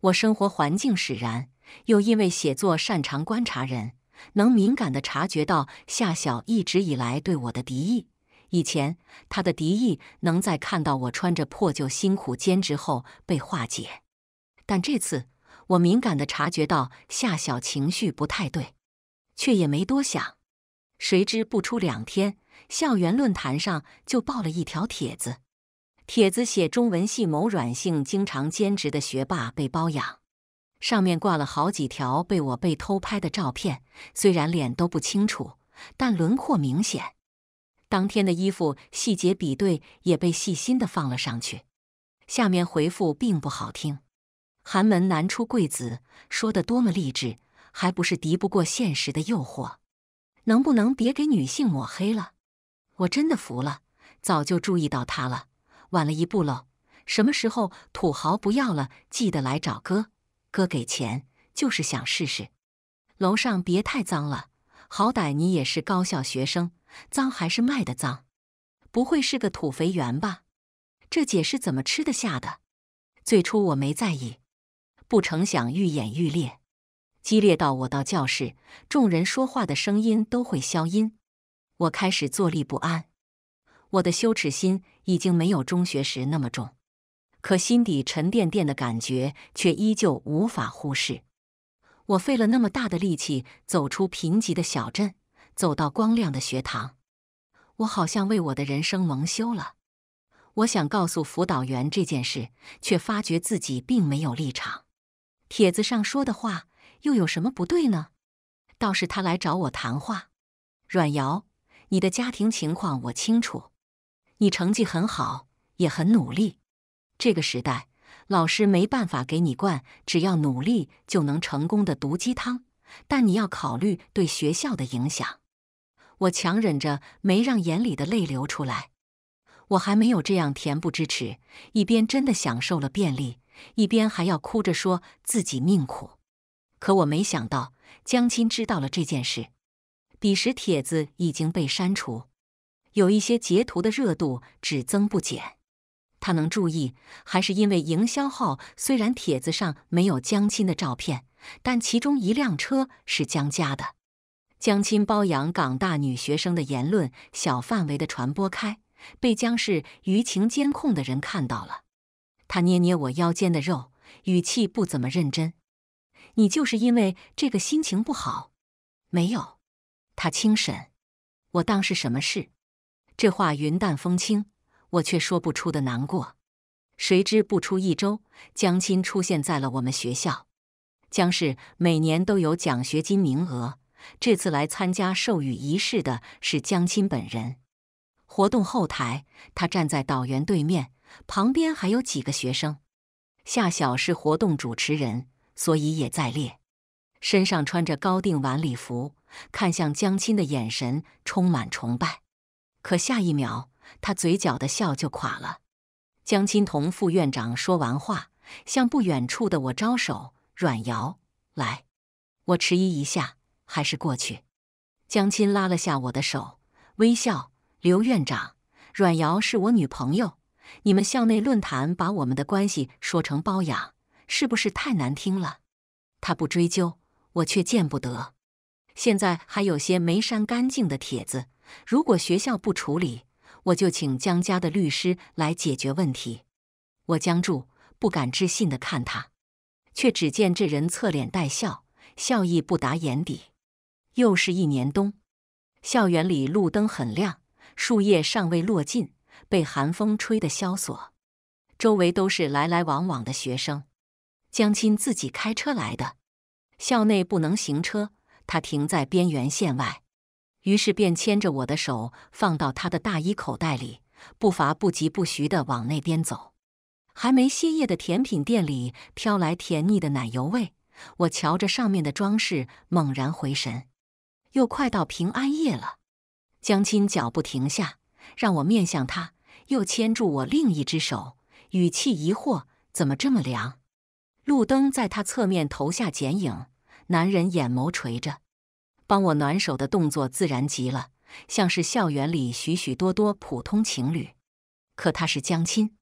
我生活环境使然，又因为写作擅长观察人，能敏感地察觉到夏晓一直以来对我的敌意。以前他的敌意能在看到我穿着破旧、辛苦兼职后被化解，但这次我敏感地察觉到夏晓情绪不太对。却也没多想，谁知不出两天，校园论坛上就爆了一条帖子。帖子写中文系某软性经常兼职的学霸被包养，上面挂了好几条被我被偷拍的照片，虽然脸都不清楚，但轮廓明显。当天的衣服细节比对也被细心的放了上去。下面回复并不好听，“寒门难出贵子”说的多么励志。还不是敌不过现实的诱惑，能不能别给女性抹黑了？我真的服了，早就注意到他了，晚了一步喽。什么时候土豪不要了，记得来找哥，哥给钱，就是想试试。楼上别太脏了，好歹你也是高校学生，脏还是卖的脏，不会是个土肥圆吧？这姐是怎么吃得下的？最初我没在意，不成想愈演愈烈。激烈到我到教室，众人说话的声音都会消音。我开始坐立不安，我的羞耻心已经没有中学时那么重，可心底沉甸甸的感觉却依旧无法忽视。我费了那么大的力气走出贫瘠的小镇，走到光亮的学堂，我好像为我的人生蒙羞了。我想告诉辅导员这件事，却发觉自己并没有立场。帖子上说的话。又有什么不对呢？倒是他来找我谈话。阮瑶，你的家庭情况我清楚，你成绩很好，也很努力。这个时代，老师没办法给你灌“只要努力就能成功”的毒鸡汤，但你要考虑对学校的影响。我强忍着没让眼里的泪流出来。我还没有这样恬不知耻，一边真的享受了便利，一边还要哭着说自己命苦。可我没想到，江青知道了这件事，彼时帖子已经被删除，有一些截图的热度只增不减。他能注意，还是因为营销号虽然帖子上没有江青的照片，但其中一辆车是江家的。江青包养港大女学生的言论，小范围的传播开，被江氏舆情监控的人看到了。他捏捏我腰间的肉，语气不怎么认真。你就是因为这个心情不好？没有，他轻审，我当是什么事？这话云淡风轻，我却说不出的难过。谁知不出一周，江青出现在了我们学校。江氏每年都有奖学金名额，这次来参加授予仪式的是江青本人。活动后台，他站在导员对面，旁边还有几个学生。夏晓是活动主持人。所以也在列，身上穿着高定晚礼服，看向江青的眼神充满崇拜。可下一秒，他嘴角的笑就垮了。江青同副院长说完话，向不远处的我招手：“阮瑶，来。”我迟疑一下，还是过去。江青拉了下我的手，微笑：“刘院长，阮瑶是我女朋友，你们校内论坛把我们的关系说成包养。”是不是太难听了？他不追究，我却见不得。现在还有些没删干净的帖子，如果学校不处理，我就请江家的律师来解决问题。我僵住，不敢置信的看他，却只见这人侧脸带笑，笑意不达眼底。又是一年冬，校园里路灯很亮，树叶尚未落尽，被寒风吹得萧索。周围都是来来往往的学生。江青自己开车来的，校内不能行车，他停在边缘线外，于是便牵着我的手放到他的大衣口袋里，步伐不疾不徐地往那边走。还没歇业的甜品店里飘来甜腻的奶油味，我瞧着上面的装饰，猛然回神，又快到平安夜了。江青脚步停下，让我面向他，又牵住我另一只手，语气疑惑：“怎么这么凉？”路灯在他侧面投下剪影，男人眼眸垂着，帮我暖手的动作自然极了，像是校园里许许多多普通情侣。可他是江亲，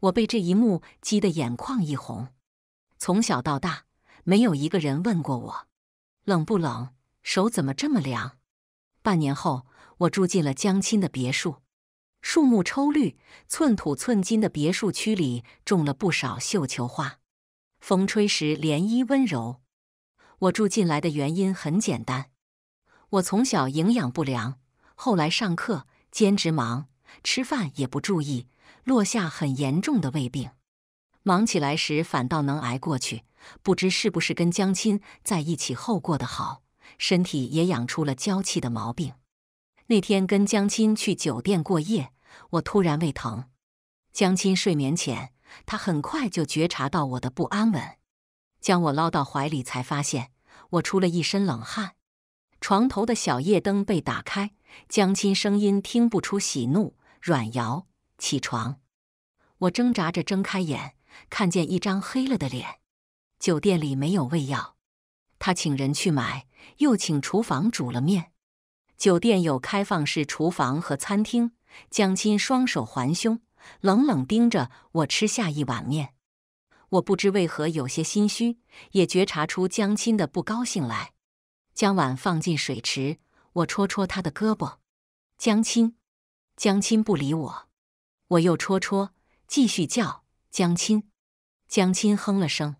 我被这一幕激得眼眶一红。从小到大，没有一个人问过我冷不冷，手怎么这么凉。半年后，我住进了江亲的别墅，树木抽绿，寸土寸金的别墅区里种了不少绣球花。风吹时，涟漪温柔。我住进来的原因很简单，我从小营养不良，后来上课、兼职忙，吃饭也不注意，落下很严重的胃病。忙起来时反倒能挨过去，不知是不是跟江亲在一起后过得好，身体也养出了娇气的毛病。那天跟江亲去酒店过夜，我突然胃疼，江亲睡眠浅。他很快就觉察到我的不安稳，将我捞到怀里，才发现我出了一身冷汗。床头的小夜灯被打开，江亲声音听不出喜怒，软摇：“起床。”我挣扎着睁开眼，看见一张黑了的脸。酒店里没有胃药，他请人去买，又请厨房煮了面。酒店有开放式厨房和餐厅。江亲双手环胸。冷冷盯着我吃下一碗面，我不知为何有些心虚，也觉察出江亲的不高兴来，将碗放进水池。我戳戳他的胳膊，江亲，江亲不理我。我又戳戳，继续叫江亲，江亲哼了声。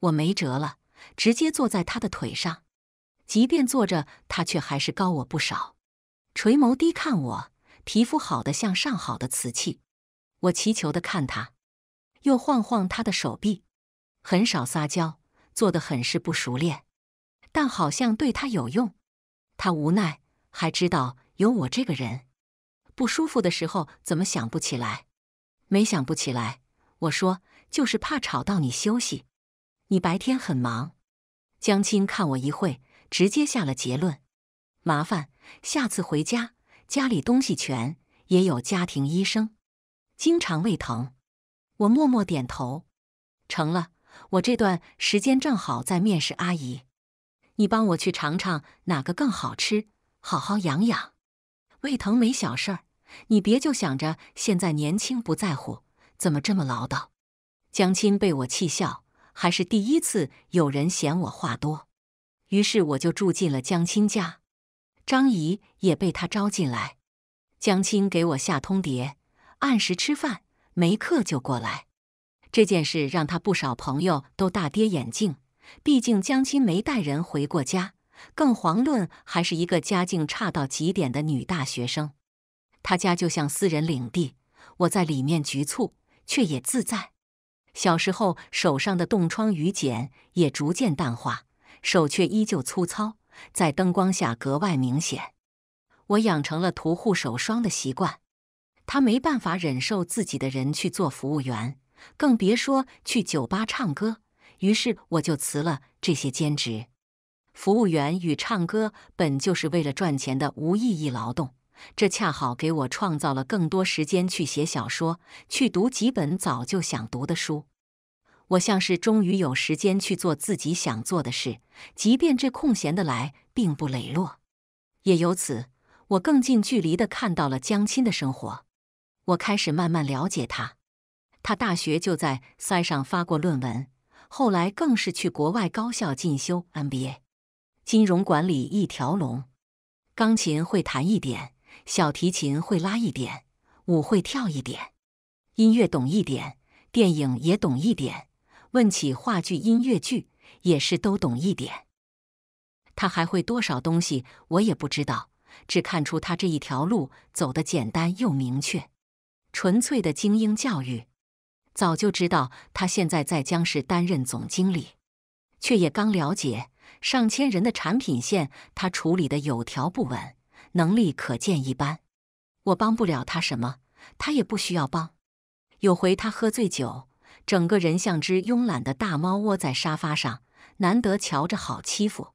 我没辙了，直接坐在他的腿上。即便坐着，他却还是高我不少，垂眸低看我，皮肤好得像上好的瓷器。我祈求的看他，又晃晃他的手臂，很少撒娇，做的很是不熟练，但好像对他有用。他无奈，还知道有我这个人，不舒服的时候怎么想不起来？没想不起来。我说，就是怕吵到你休息。你白天很忙。江青看我一会，直接下了结论：麻烦，下次回家，家里东西全，也有家庭医生。经常胃疼，我默默点头，成了。我这段时间正好在面试阿姨，你帮我去尝尝哪个更好吃，好好养养。胃疼没小事儿，你别就想着现在年轻不在乎，怎么这么唠叨？江青被我气笑，还是第一次有人嫌我话多。于是我就住进了江青家，张姨也被他招进来。江青给我下通牒。按时吃饭，没课就过来。这件事让他不少朋友都大跌眼镜。毕竟江青没带人回过家，更遑论还是一个家境差到极点的女大学生。他家就像私人领地，我在里面局促，却也自在。小时候手上的冻疮与茧也逐渐淡化，手却依旧粗糙，在灯光下格外明显。我养成了涂护手霜的习惯。他没办法忍受自己的人去做服务员，更别说去酒吧唱歌。于是我就辞了这些兼职。服务员与唱歌本就是为了赚钱的无意义劳动，这恰好给我创造了更多时间去写小说，去读几本早就想读的书。我像是终于有时间去做自己想做的事，即便这空闲的来并不磊落。也由此，我更近距离的看到了江青的生活。我开始慢慢了解他，他大学就在塞上发过论文，后来更是去国外高校进修 MBA，金融管理一条龙。钢琴会弹一点，小提琴会拉一点，舞会跳一点，音乐懂一点，电影也懂一点。问起话剧、音乐剧也是都懂一点。他还会多少东西，我也不知道，只看出他这一条路走得简单又明确。纯粹的精英教育，早就知道他现在在江氏担任总经理，却也刚了解上千人的产品线，他处理的有条不紊，能力可见一斑。我帮不了他什么，他也不需要帮。有回他喝醉酒，整个人像只慵懒的大猫窝在沙发上，难得瞧着好欺负。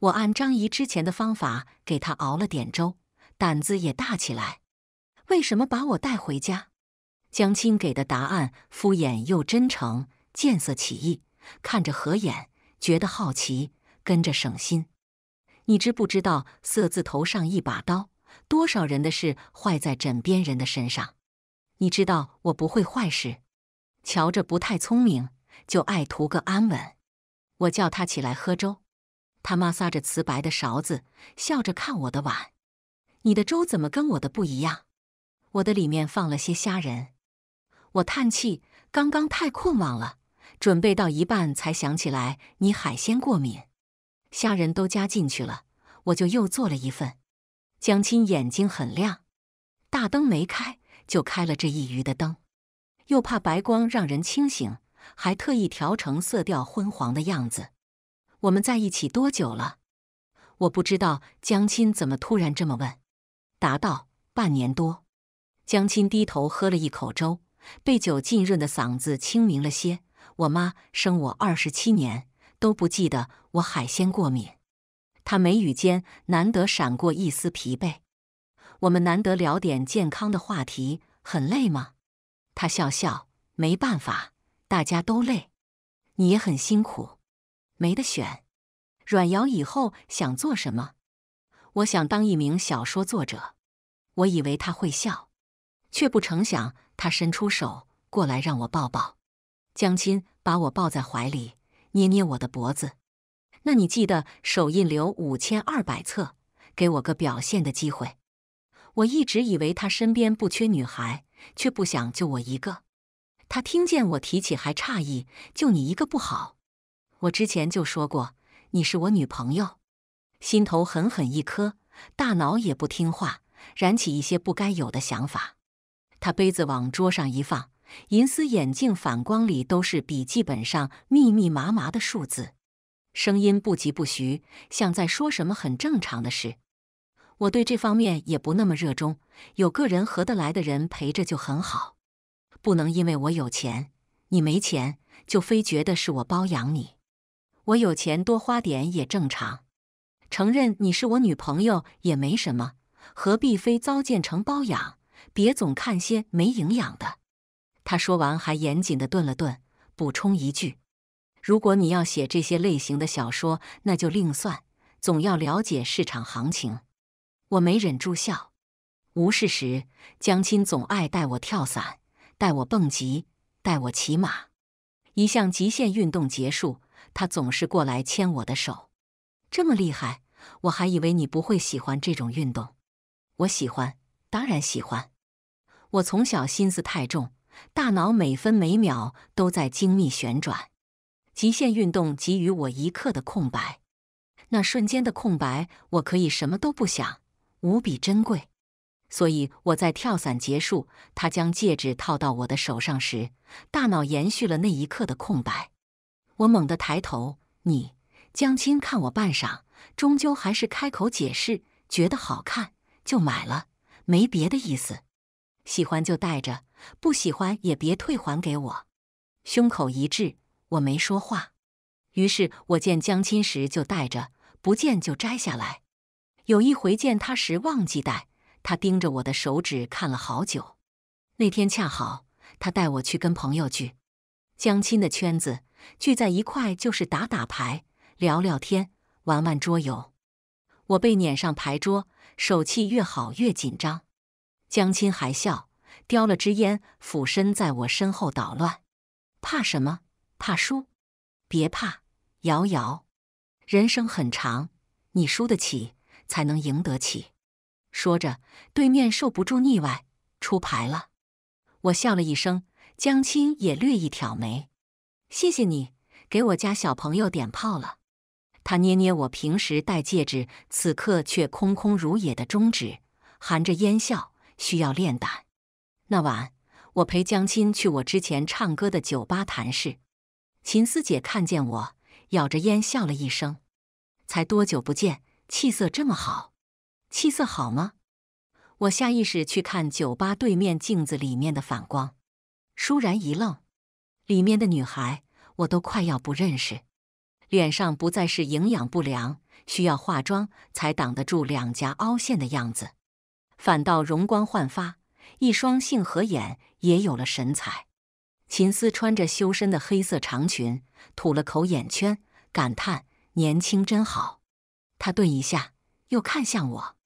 我按张姨之前的方法给他熬了点粥，胆子也大起来。为什么把我带回家？江青给的答案敷衍又真诚，见色起意，看着合眼，觉得好奇，跟着省心。你知不知道“色”字头上一把刀？多少人的事坏在枕边人的身上？你知道我不会坏事，瞧着不太聪明，就爱图个安稳。我叫他起来喝粥，他妈撒着瓷白的勺子，笑着看我的碗。你的粥怎么跟我的不一样？我的里面放了些虾仁，我叹气，刚刚太困忘了，准备到一半才想起来你海鲜过敏，虾仁都加进去了，我就又做了一份。江青眼睛很亮，大灯没开，就开了这一鱼的灯，又怕白光让人清醒，还特意调成色调昏黄的样子。我们在一起多久了？我不知道江青怎么突然这么问，答道：半年多。江青低头喝了一口粥，被酒浸润的嗓子清明了些。我妈生我二十七年都不记得我海鲜过敏。他眉宇间难得闪过一丝疲惫。我们难得聊点健康的话题，很累吗？他笑笑，没办法，大家都累。你也很辛苦，没得选。阮瑶以后想做什么？我想当一名小说作者。我以为他会笑。却不成想，他伸出手过来让我抱抱，江亲把我抱在怀里，捏捏我的脖子。那你记得手印留五千二百册，给我个表现的机会。我一直以为他身边不缺女孩，却不想就我一个。他听见我提起还诧异，就你一个不好。我之前就说过，你是我女朋友。心头狠狠一磕，大脑也不听话，燃起一些不该有的想法。他杯子往桌上一放，银丝眼镜反光里都是笔记本上密密麻麻的数字，声音不疾不徐，像在说什么很正常的事。我对这方面也不那么热衷，有个人合得来的人陪着就很好，不能因为我有钱，你没钱就非觉得是我包养你。我有钱多花点也正常，承认你是我女朋友也没什么，何必非糟践成包养？别总看些没营养的。他说完，还严谨的顿了顿，补充一句：“如果你要写这些类型的小说，那就另算。总要了解市场行情。”我没忍住笑。无事时，江亲总爱带我跳伞，带我蹦极，带我骑马。一项极限运动结束，他总是过来牵我的手。这么厉害，我还以为你不会喜欢这种运动。我喜欢，当然喜欢。我从小心思太重，大脑每分每秒都在精密旋转。极限运动给予我一刻的空白，那瞬间的空白，我可以什么都不想，无比珍贵。所以我在跳伞结束，他将戒指套到我的手上时，大脑延续了那一刻的空白。我猛地抬头，你江青看我半晌，终究还是开口解释，觉得好看就买了，没别的意思。喜欢就带着，不喜欢也别退还给我。胸口一滞，我没说话。于是我见江亲时就戴着，不见就摘下来。有一回见他时忘记戴，他盯着我的手指看了好久。那天恰好他带我去跟朋友聚，江亲的圈子聚在一块就是打打牌、聊聊天、玩玩桌游。我被撵上牌桌，手气越好越紧张。江青还笑，叼了支烟，俯身在我身后捣乱。怕什么？怕输？别怕，瑶瑶，人生很长，你输得起，才能赢得起。说着，对面受不住腻歪，出牌了。我笑了一声，江青也略一挑眉：“谢谢你给我家小朋友点炮了。”他捏捏我平时戴戒指，此刻却空空如也的中指，含着烟笑。需要练胆。那晚，我陪江青去我之前唱歌的酒吧谈事。秦思姐看见我，咬着烟笑了一声：“才多久不见，气色这么好？气色好吗？”我下意识去看酒吧对面镜子里面的反光，倏然一愣，里面的女孩我都快要不认识，脸上不再是营养不良需要化妆才挡得住两颊凹陷的样子。反倒容光焕发，一双杏核眼也有了神采。秦思穿着修身的黑色长裙，吐了口眼圈，感叹：“年轻真好。”他顿一下，又看向我。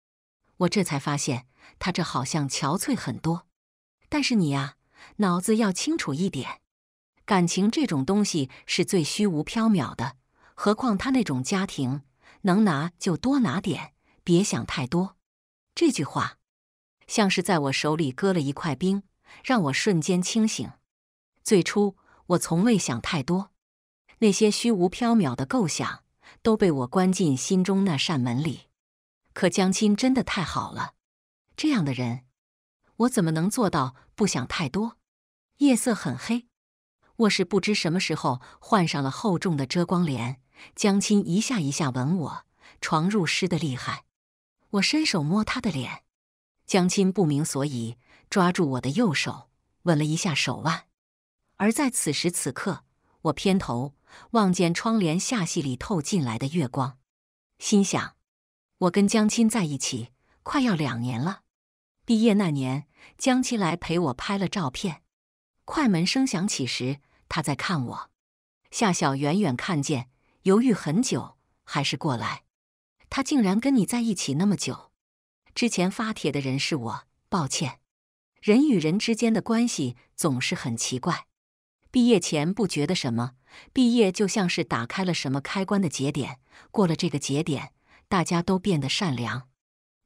我这才发现他这好像憔悴很多。但是你呀，脑子要清楚一点。感情这种东西是最虚无缥缈的，何况他那种家庭，能拿就多拿点，别想太多。这句话。像是在我手里割了一块冰，让我瞬间清醒。最初我从未想太多，那些虚无缥缈的构想都被我关进心中那扇门里。可江青真的太好了，这样的人，我怎么能做到不想太多？夜色很黑，卧室不知什么时候换上了厚重的遮光帘。江青一下一下吻我，床褥湿的厉害。我伸手摸他的脸。江青不明所以，抓住我的右手，吻了一下手腕。而在此时此刻，我偏头望见窗帘下隙里透进来的月光，心想：我跟江青在一起快要两年了。毕业那年，江青来陪我拍了照片，快门声响起时，他在看我。夏小远远看见，犹豫很久，还是过来。他竟然跟你在一起那么久。之前发帖的人是我，抱歉。人与人之间的关系总是很奇怪。毕业前不觉得什么，毕业就像是打开了什么开关的节点，过了这个节点，大家都变得善良。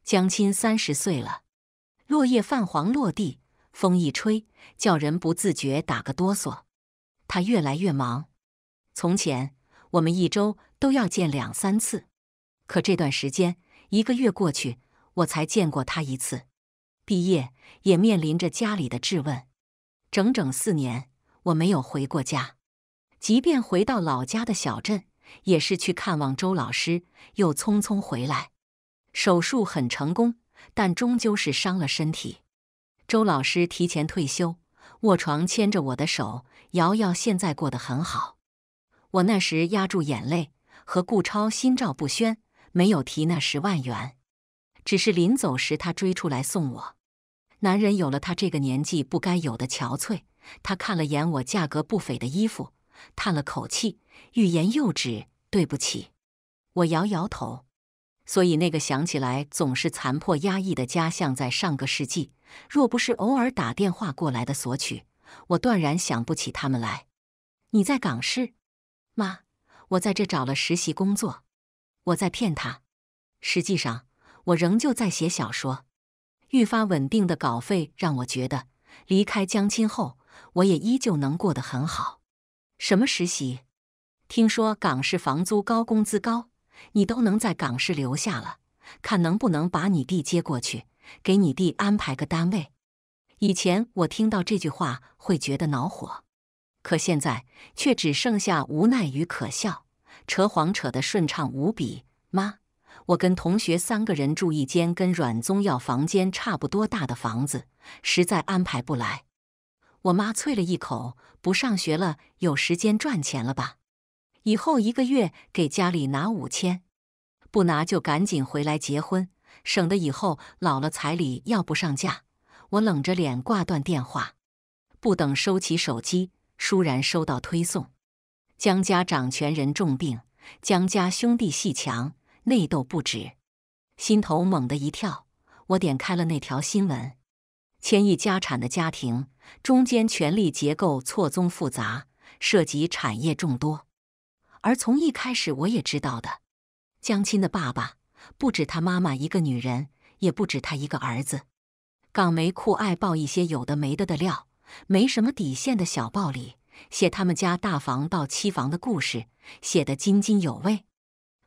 江亲三十岁了，落叶泛黄落地，风一吹，叫人不自觉打个哆嗦。他越来越忙。从前我们一周都要见两三次，可这段时间，一个月过去。我才见过他一次，毕业也面临着家里的质问。整整四年，我没有回过家，即便回到老家的小镇，也是去看望周老师，又匆匆回来。手术很成功，但终究是伤了身体。周老师提前退休，卧床牵着我的手。瑶瑶现在过得很好。我那时压住眼泪，和顾超心照不宣，没有提那十万元。只是临走时，他追出来送我。男人有了他这个年纪不该有的憔悴。他看了眼我价格不菲的衣服，叹了口气，欲言又止：“对不起。”我摇摇头。所以那个想起来总是残破压抑的家像在上个世纪，若不是偶尔打电话过来的索取，我断然想不起他们来。你在港市？妈，我在这找了实习工作。我在骗他。实际上。我仍旧在写小说，愈发稳定的稿费让我觉得离开江青后，我也依旧能过得很好。什么实习？听说港式房租高，工资高，你都能在港式留下了，看能不能把你弟接过去，给你弟安排个单位。以前我听到这句话会觉得恼火，可现在却只剩下无奈与可笑。扯谎扯得顺畅无比，妈。我跟同学三个人住一间跟阮宗耀房间差不多大的房子，实在安排不来。我妈啐了一口：“不上学了，有时间赚钱了吧？以后一个月给家里拿五千，不拿就赶紧回来结婚，省得以后老了彩礼要不上价。”我冷着脸挂断电话，不等收起手机，倏然收到推送：江家长权人重病，江家兄弟戏强。内斗不止，心头猛地一跳。我点开了那条新闻：千亿家产的家庭，中间权力结构错综复杂，涉及产业众多。而从一开始我也知道的，江青的爸爸不止他妈妈一个女人，也不止他一个儿子。港媒酷爱报一些有的没的的料，没什么底线的小报里写他们家大房到七房的故事，写得津津有味。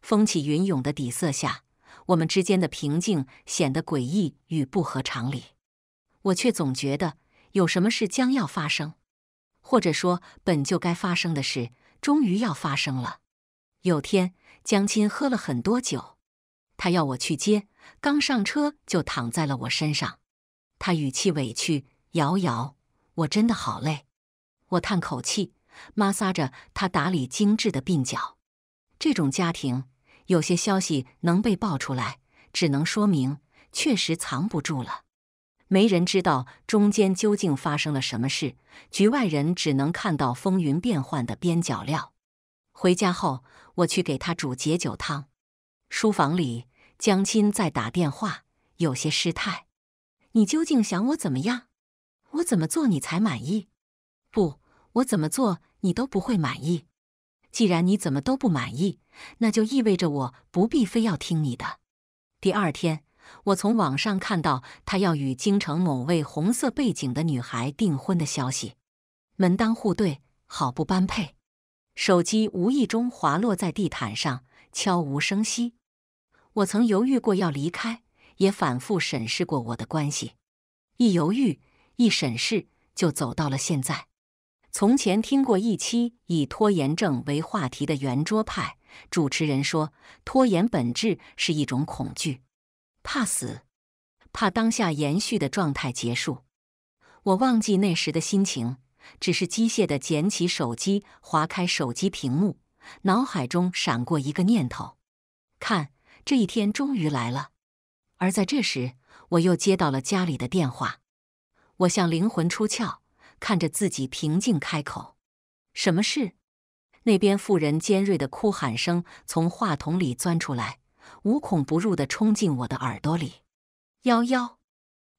风起云涌的底色下，我们之间的平静显得诡异与不合常理。我却总觉得有什么事将要发生，或者说本就该发生的事终于要发生了。有天，江亲喝了很多酒，他要我去接，刚上车就躺在了我身上。他语气委屈：“瑶瑶，我真的好累。”我叹口气，摩挲着他打理精致的鬓角。这种家庭。有些消息能被爆出来，只能说明确实藏不住了。没人知道中间究竟发生了什么事，局外人只能看到风云变幻的边角料。回家后，我去给他煮解酒汤。书房里，江青在打电话，有些失态。你究竟想我怎么样？我怎么做你才满意？不，我怎么做你都不会满意。既然你怎么都不满意，那就意味着我不必非要听你的。第二天，我从网上看到他要与京城某位红色背景的女孩订婚的消息，门当户对，好不般配。手机无意中滑落在地毯上，悄无声息。我曾犹豫过要离开，也反复审视过我的关系。一犹豫，一审视，就走到了现在。从前听过一期以拖延症为话题的圆桌派，主持人说，拖延本质是一种恐惧，怕死，怕当下延续的状态结束。我忘记那时的心情，只是机械地捡起手机，划开手机屏幕，脑海中闪过一个念头：看，这一天终于来了。而在这时，我又接到了家里的电话，我像灵魂出窍。看着自己平静开口，什么事？那边妇人尖锐的哭喊声从话筒里钻出来，无孔不入的冲进我的耳朵里。幺幺，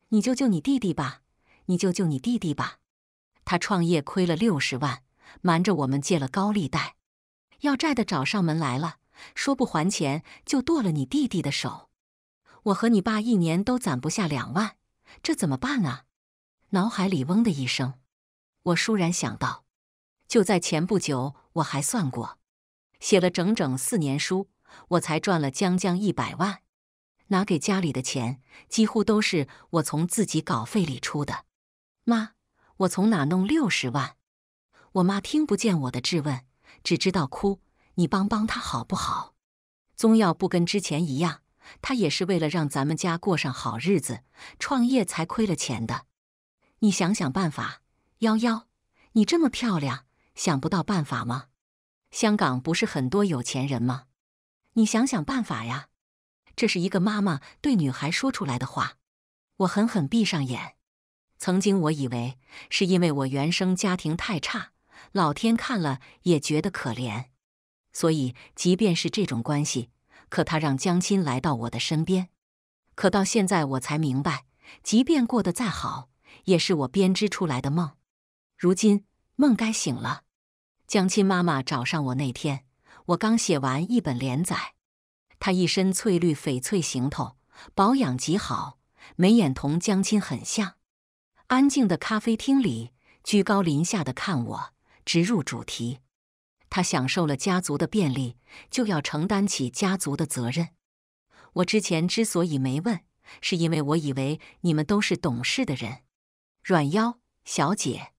你救救你弟弟吧！你救救你弟弟吧！他创业亏了六十万，瞒着我们借了高利贷，要债的找上门来了，说不还钱就剁了你弟弟的手。我和你爸一年都攒不下两万，这怎么办啊？脑海里嗡的一声。我倏然想到，就在前不久，我还算过，写了整整四年书，我才赚了将将一百万，拿给家里的钱几乎都是我从自己稿费里出的。妈，我从哪弄六十万？我妈听不见我的质问，只知道哭。你帮帮她好不好？宗耀不跟之前一样，他也是为了让咱们家过上好日子，创业才亏了钱的。你想想办法。幺幺，你这么漂亮，想不到办法吗？香港不是很多有钱人吗？你想想办法呀！这是一个妈妈对女孩说出来的话。我狠狠闭上眼。曾经我以为是因为我原生家庭太差，老天看了也觉得可怜，所以即便是这种关系，可他让江青来到我的身边。可到现在我才明白，即便过得再好，也是我编织出来的梦。如今梦该醒了。江亲妈妈找上我那天，我刚写完一本连载。她一身翠绿翡翠行头，保养极好，眉眼同江亲很像。安静的咖啡厅里，居高临下的看我，直入主题。他享受了家族的便利，就要承担起家族的责任。我之前之所以没问，是因为我以为你们都是懂事的人。阮幺小姐。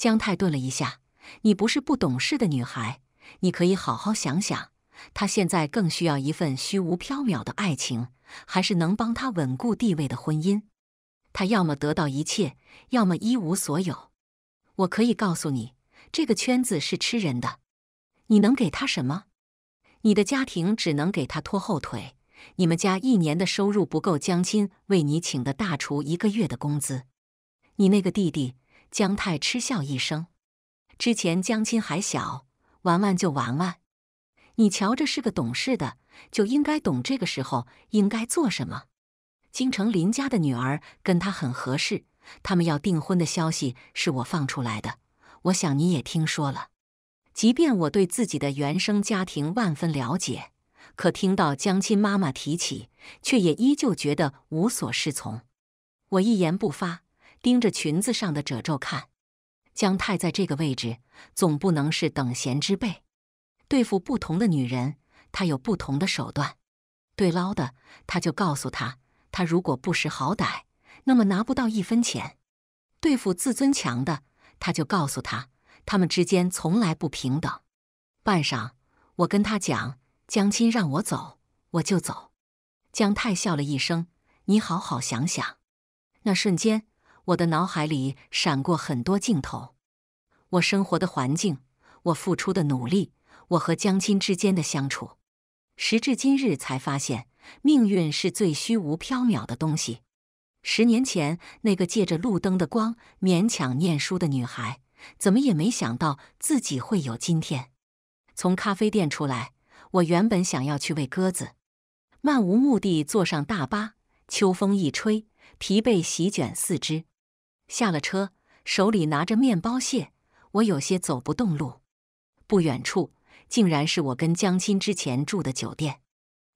姜太顿了一下：“你不是不懂事的女孩，你可以好好想想。她现在更需要一份虚无缥缈的爱情，还是能帮她稳固地位的婚姻？她要么得到一切，要么一无所有。我可以告诉你，这个圈子是吃人的。你能给她什么？你的家庭只能给她拖后腿。你们家一年的收入不够江亲为你请的大厨一个月的工资。你那个弟弟。”姜太嗤笑一声：“之前江亲还小，玩玩就玩玩。你瞧，着是个懂事的，就应该懂这个时候应该做什么。京城林家的女儿跟他很合适，他们要订婚的消息是我放出来的，我想你也听说了。即便我对自己的原生家庭万分了解，可听到江亲妈妈提起，却也依旧觉得无所适从。我一言不发。”盯着裙子上的褶皱看，姜太在这个位置总不能是等闲之辈。对付不同的女人，他有不同的手段。对捞的，他就告诉他，他如果不识好歹，那么拿不到一分钱。对付自尊强的，他就告诉他，他们之间从来不平等。半晌，我跟他讲，江亲让我走，我就走。江太笑了一声：“你好好想想。”那瞬间。我的脑海里闪过很多镜头，我生活的环境，我付出的努力，我和江亲之间的相处。时至今日，才发现命运是最虚无缥缈的东西。十年前，那个借着路灯的光勉强念书的女孩，怎么也没想到自己会有今天。从咖啡店出来，我原本想要去喂鸽子，漫无目的坐上大巴，秋风一吹，疲惫席卷四肢。下了车，手里拿着面包屑，我有些走不动路。不远处，竟然是我跟江青之前住的酒店。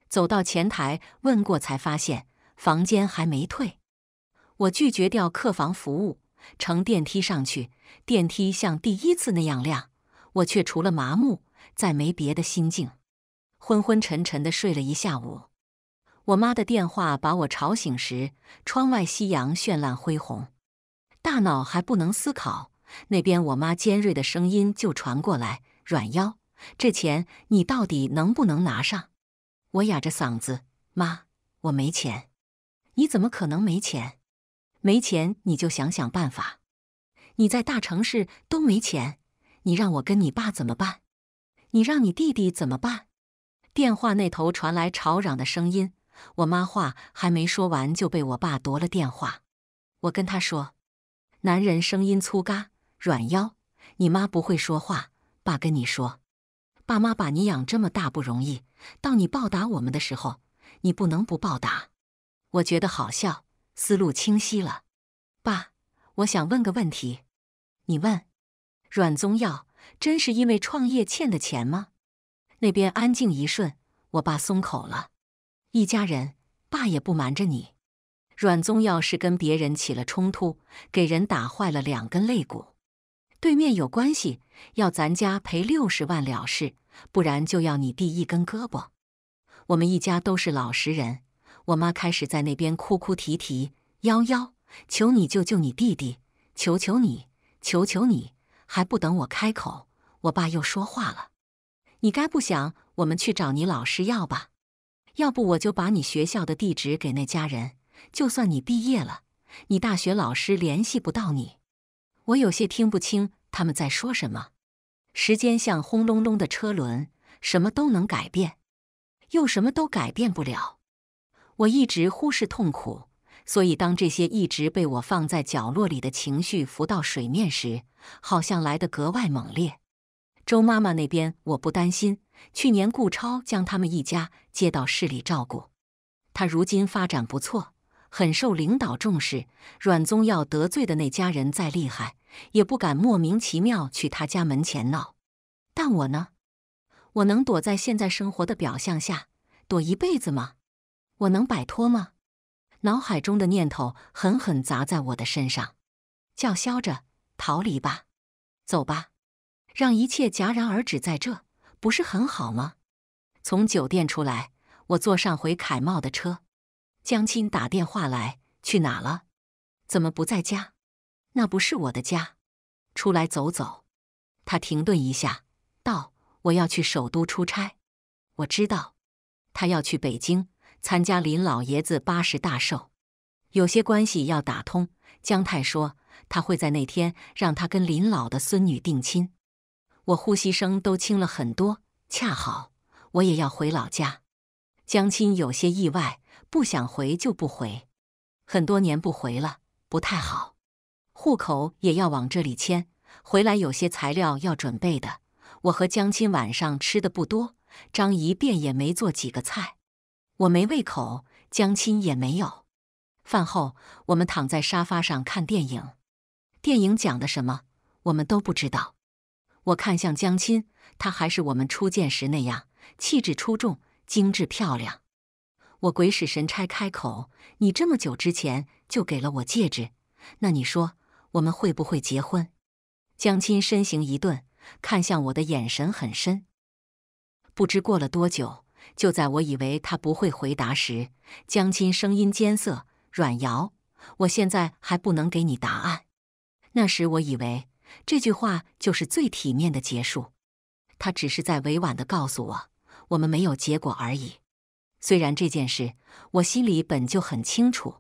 走到前台问过，才发现房间还没退。我拒绝掉客房服务，乘电梯上去。电梯像第一次那样亮，我却除了麻木，再没别的心境。昏昏沉沉的睡了一下午，我妈的电话把我吵醒时，窗外夕阳绚烂恢宏。大脑还不能思考，那边我妈尖锐的声音就传过来：“软腰，这钱你到底能不能拿上？”我哑着嗓子：“妈，我没钱。”“你怎么可能没钱？没钱你就想想办法。你在大城市都没钱，你让我跟你爸怎么办？你让你弟弟怎么办？”电话那头传来吵嚷的声音。我妈话还没说完，就被我爸夺了电话。我跟他说。男人声音粗嘎，软腰。你妈不会说话，爸跟你说，爸妈把你养这么大不容易，到你报答我们的时候，你不能不报答。我觉得好笑，思路清晰了。爸，我想问个问题，你问。阮宗耀真是因为创业欠的钱吗？那边安静一瞬，我爸松口了。一家人，爸也不瞒着你。阮宗要是跟别人起了冲突，给人打坏了两根肋骨，对面有关系，要咱家赔六十万了事，不然就要你弟一根胳膊。我们一家都是老实人，我妈开始在那边哭哭啼啼，幺幺求你救救你弟弟，求求你，求求你！还不等我开口，我爸又说话了：“你该不想我们去找你老师要吧？要不我就把你学校的地址给那家人。”就算你毕业了，你大学老师联系不到你。我有些听不清他们在说什么。时间像轰隆隆的车轮，什么都能改变，又什么都改变不了。我一直忽视痛苦，所以当这些一直被我放在角落里的情绪浮到水面时，好像来得格外猛烈。周妈妈那边我不担心，去年顾超将他们一家接到市里照顾，他如今发展不错。很受领导重视，阮宗耀得罪的那家人再厉害，也不敢莫名其妙去他家门前闹。但我呢？我能躲在现在生活的表象下躲一辈子吗？我能摆脱吗？脑海中的念头狠狠砸在我的身上，叫嚣着：“逃离吧，走吧，让一切戛然而止，在这不是很好吗？”从酒店出来，我坐上回凯茂的车。江青打电话来，去哪了？怎么不在家？那不是我的家。出来走走。他停顿一下，道：“我要去首都出差。我知道，他要去北京参加林老爷子八十大寿，有些关系要打通。”江太说：“他会在那天让他跟林老的孙女定亲。”我呼吸声都轻了很多。恰好我也要回老家。江青有些意外。不想回就不回，很多年不回了不太好，户口也要往这里迁。回来有些材料要准备的。我和江亲晚上吃的不多，张姨便也没做几个菜。我没胃口，江亲也没有。饭后，我们躺在沙发上看电影。电影讲的什么，我们都不知道。我看向江亲，她还是我们初见时那样，气质出众，精致漂亮。我鬼使神差开口：“你这么久之前就给了我戒指，那你说我们会不会结婚？”江青身形一顿，看向我的眼神很深。不知过了多久，就在我以为他不会回答时，江青声音艰涩：“阮瑶，我现在还不能给你答案。”那时我以为这句话就是最体面的结束，他只是在委婉地告诉我，我们没有结果而已。虽然这件事我心里本就很清楚，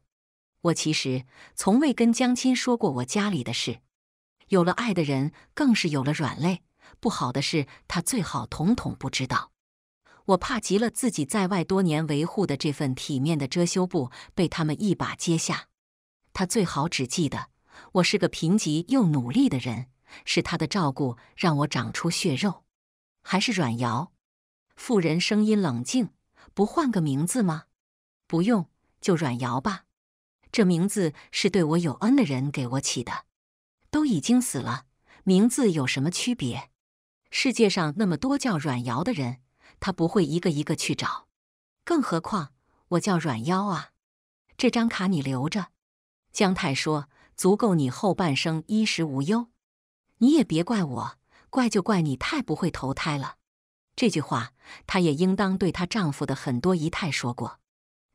我其实从未跟江亲说过我家里的事。有了爱的人，更是有了软肋。不好的事，他最好统统不知道。我怕极了自己在外多年维护的这份体面的遮羞布被他们一把揭下。他最好只记得我是个贫瘠又努力的人，是他的照顾让我长出血肉。还是阮瑶，妇人声音冷静。不换个名字吗？不用，就阮瑶吧。这名字是对我有恩的人给我起的，都已经死了，名字有什么区别？世界上那么多叫阮瑶的人，他不会一个一个去找。更何况我叫阮瑶啊。这张卡你留着。姜太说：“足够你后半生衣食无忧。”你也别怪我，怪就怪你太不会投胎了。这句话，她也应当对她丈夫的很多姨太说过。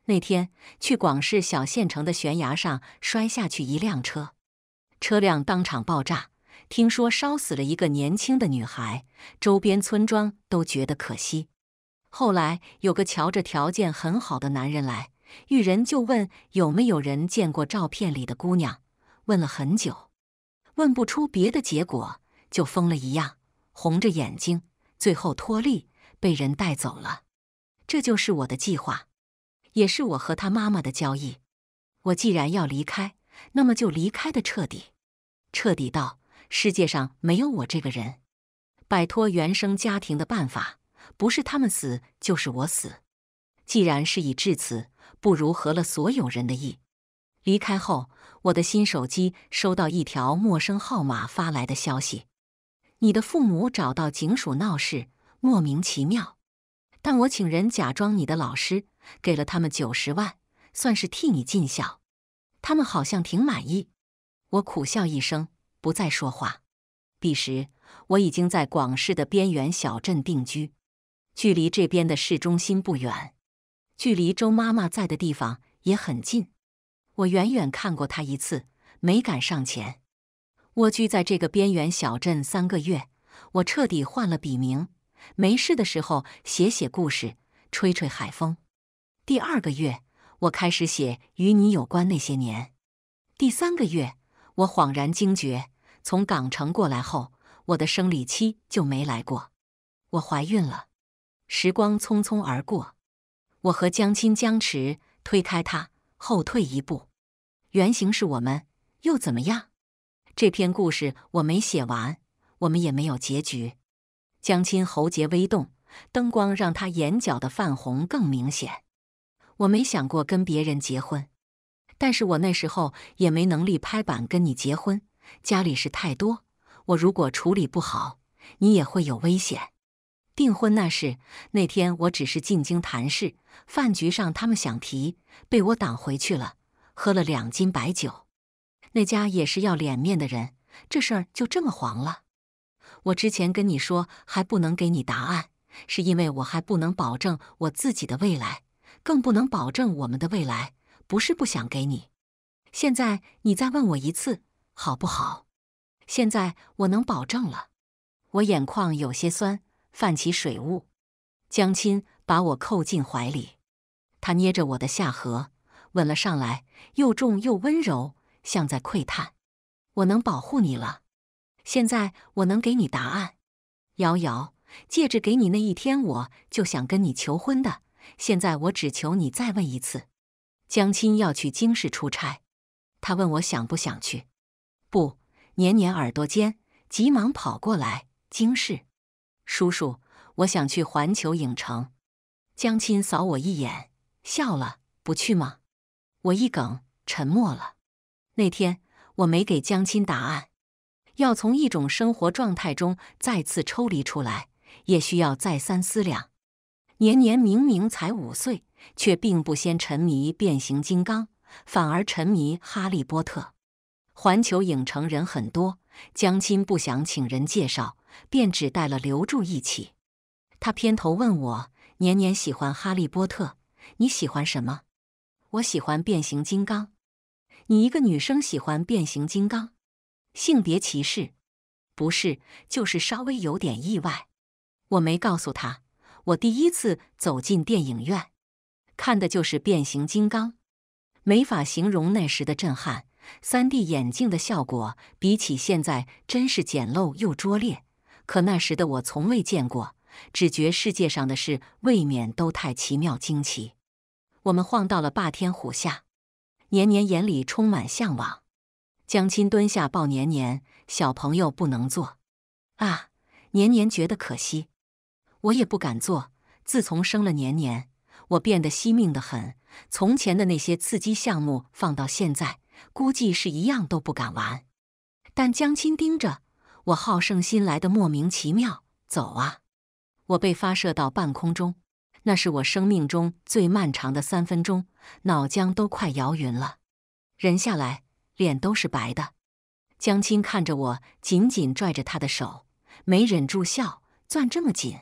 那天去广市小县城的悬崖上摔下去一辆车，车辆当场爆炸，听说烧死了一个年轻的女孩，周边村庄都觉得可惜。后来有个瞧着条件很好的男人来，玉人就问有没有人见过照片里的姑娘，问了很久，问不出别的结果，就疯了一样，红着眼睛。最后脱力，被人带走了。这就是我的计划，也是我和他妈妈的交易。我既然要离开，那么就离开的彻底，彻底到世界上没有我这个人。摆脱原生家庭的办法，不是他们死，就是我死。既然事已至此，不如合了所有人的意。离开后，我的新手机收到一条陌生号码发来的消息。你的父母找到警署闹事，莫名其妙。但我请人假装你的老师，给了他们九十万，算是替你尽孝。他们好像挺满意。我苦笑一声，不再说话。彼时我已经在广市的边缘小镇定居，距离这边的市中心不远，距离周妈妈在的地方也很近。我远远看过她一次，没敢上前。蜗居在这个边缘小镇三个月，我彻底换了笔名。没事的时候写写故事，吹吹海风。第二个月，我开始写与你有关那些年。第三个月，我恍然惊觉，从港城过来后，我的生理期就没来过。我怀孕了。时光匆匆而过，我和江青僵持，推开他，后退一步。原型是我们，又怎么样？这篇故事我没写完，我们也没有结局。江亲喉结微动，灯光让他眼角的泛红更明显。我没想过跟别人结婚，但是我那时候也没能力拍板跟你结婚。家里事太多，我如果处理不好，你也会有危险。订婚那事，那天我只是进京谈事，饭局上他们想提，被我挡回去了。喝了两斤白酒。那家也是要脸面的人，这事儿就这么黄了。我之前跟你说还不能给你答案，是因为我还不能保证我自己的未来，更不能保证我们的未来。不是不想给你，现在你再问我一次，好不好？现在我能保证了。我眼眶有些酸，泛起水雾。江青把我扣进怀里，他捏着我的下颌，吻了上来，又重又温柔。像在窥探，我能保护你了。现在我能给你答案。瑶瑶，戒指给你那一天，我就想跟你求婚的。现在我只求你再问一次。江青要去京市出差，他问我想不想去。不，年年耳朵尖，急忙跑过来。京市叔叔，我想去环球影城。江青扫我一眼，笑了。不去吗？我一梗，沉默了。那天我没给江青答案。要从一种生活状态中再次抽离出来，也需要再三思量。年年明明才五岁，却并不先沉迷变形金刚，反而沉迷哈利波特。环球影城人很多，江青不想请人介绍，便只带了刘柱一起。他偏头问我：“年年喜欢哈利波特，你喜欢什么？”“我喜欢变形金刚。”你一个女生喜欢变形金刚，性别歧视？不是，就是稍微有点意外。我没告诉他，我第一次走进电影院，看的就是变形金刚，没法形容那时的震撼。三 D 眼镜的效果比起现在真是简陋又拙劣，可那时的我从未见过，只觉世界上的事未免都太奇妙惊奇。我们晃到了霸天虎下。年年眼里充满向往，江亲蹲下抱年年，小朋友不能坐啊！年年觉得可惜，我也不敢坐。自从生了年年，我变得惜命的很，从前的那些刺激项目放到现在，估计是一样都不敢玩。但江亲盯着我，好胜心来的莫名其妙。走啊！我被发射到半空中。那是我生命中最漫长的三分钟，脑浆都快摇匀了。人下来，脸都是白的。江青看着我，紧紧拽着他的手，没忍住笑，攥这么紧，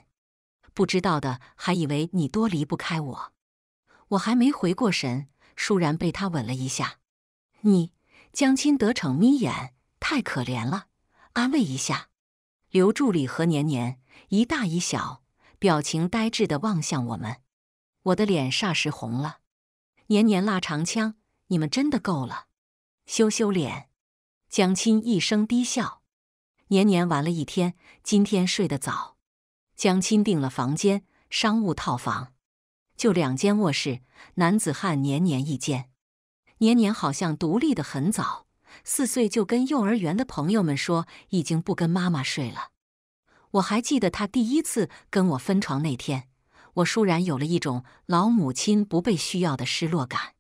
不知道的还以为你多离不开我。我还没回过神，倏然被他吻了一下。你，江青得逞，眯眼，太可怜了，安慰一下。刘助理和年年，一大一小。表情呆滞地望向我们，我的脸霎时红了。年年拉长枪，你们真的够了！羞羞脸。江青一声低笑。年年玩了一天，今天睡得早。江青订了房间，商务套房，就两间卧室，男子汉年年一间。年年好像独立的很早，四岁就跟幼儿园的朋友们说，已经不跟妈妈睡了。我还记得他第一次跟我分床那天，我倏然有了一种老母亲不被需要的失落感。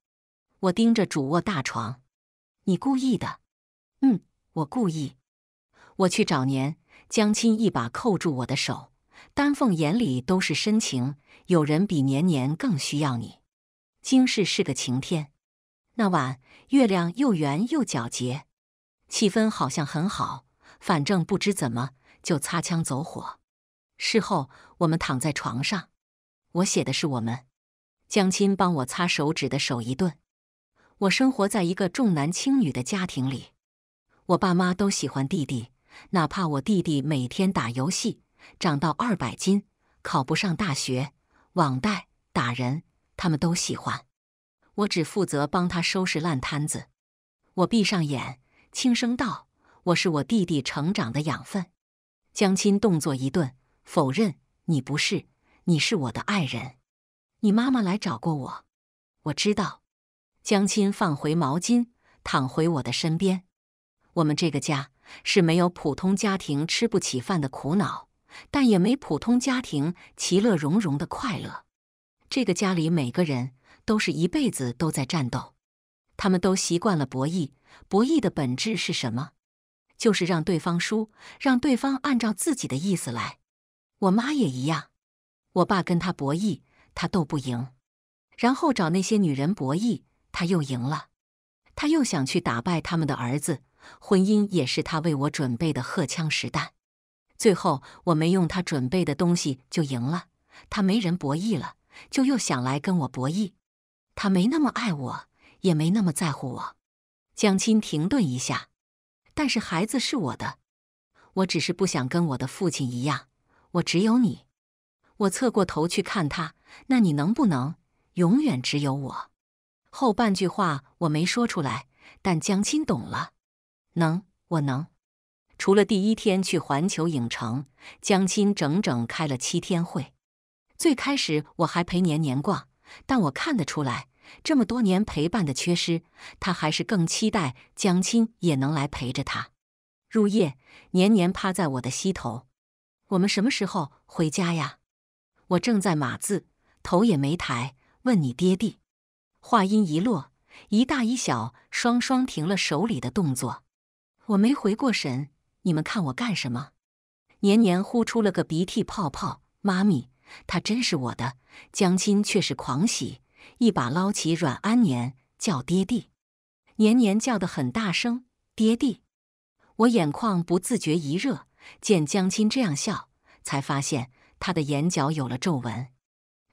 我盯着主卧大床，你故意的？嗯，我故意。我去找年江青，一把扣住我的手，丹凤眼里都是深情。有人比年年更需要你。今世是个晴天，那晚月亮又圆又皎洁，气氛好像很好。反正不知怎么。就擦枪走火。事后，我们躺在床上，我写的是我们。江青帮我擦手指的手一顿。我生活在一个重男轻女的家庭里，我爸妈都喜欢弟弟，哪怕我弟弟每天打游戏，长到二百斤，考不上大学，网贷打人，他们都喜欢。我只负责帮他收拾烂摊子。我闭上眼，轻声道：“我是我弟弟成长的养分。”江亲动作一顿，否认：“你不是，你是我的爱人。你妈妈来找过我，我知道。”江亲放回毛巾，躺回我的身边。我们这个家是没有普通家庭吃不起饭的苦恼，但也没普通家庭其乐融融的快乐。这个家里每个人都是一辈子都在战斗，他们都习惯了博弈。博弈的本质是什么？就是让对方输，让对方按照自己的意思来。我妈也一样，我爸跟他博弈，他斗不赢，然后找那些女人博弈，他又赢了。他又想去打败他们的儿子，婚姻也是他为我准备的荷枪实弹。最后我没用他准备的东西就赢了，他没人博弈了，就又想来跟我博弈。他没那么爱我，也没那么在乎我。江青停顿一下。但是孩子是我的，我只是不想跟我的父亲一样。我只有你。我侧过头去看他，那你能不能永远只有我？后半句话我没说出来，但江青懂了。能，我能。除了第一天去环球影城，江青整整开了七天会。最开始我还陪年年逛，但我看得出来。这么多年陪伴的缺失，他还是更期待江青也能来陪着他。入夜，年年趴在我的膝头。我们什么时候回家呀？我正在码字，头也没抬，问你爹地。话音一落，一大一小双双停了手里的动作。我没回过神，你们看我干什么？年年呼出了个鼻涕泡泡。妈咪，他真是我的江青却是狂喜。一把捞起阮安年，叫爹地。年年叫得很大声，爹地。我眼眶不自觉一热，见江青这样笑，才发现他的眼角有了皱纹。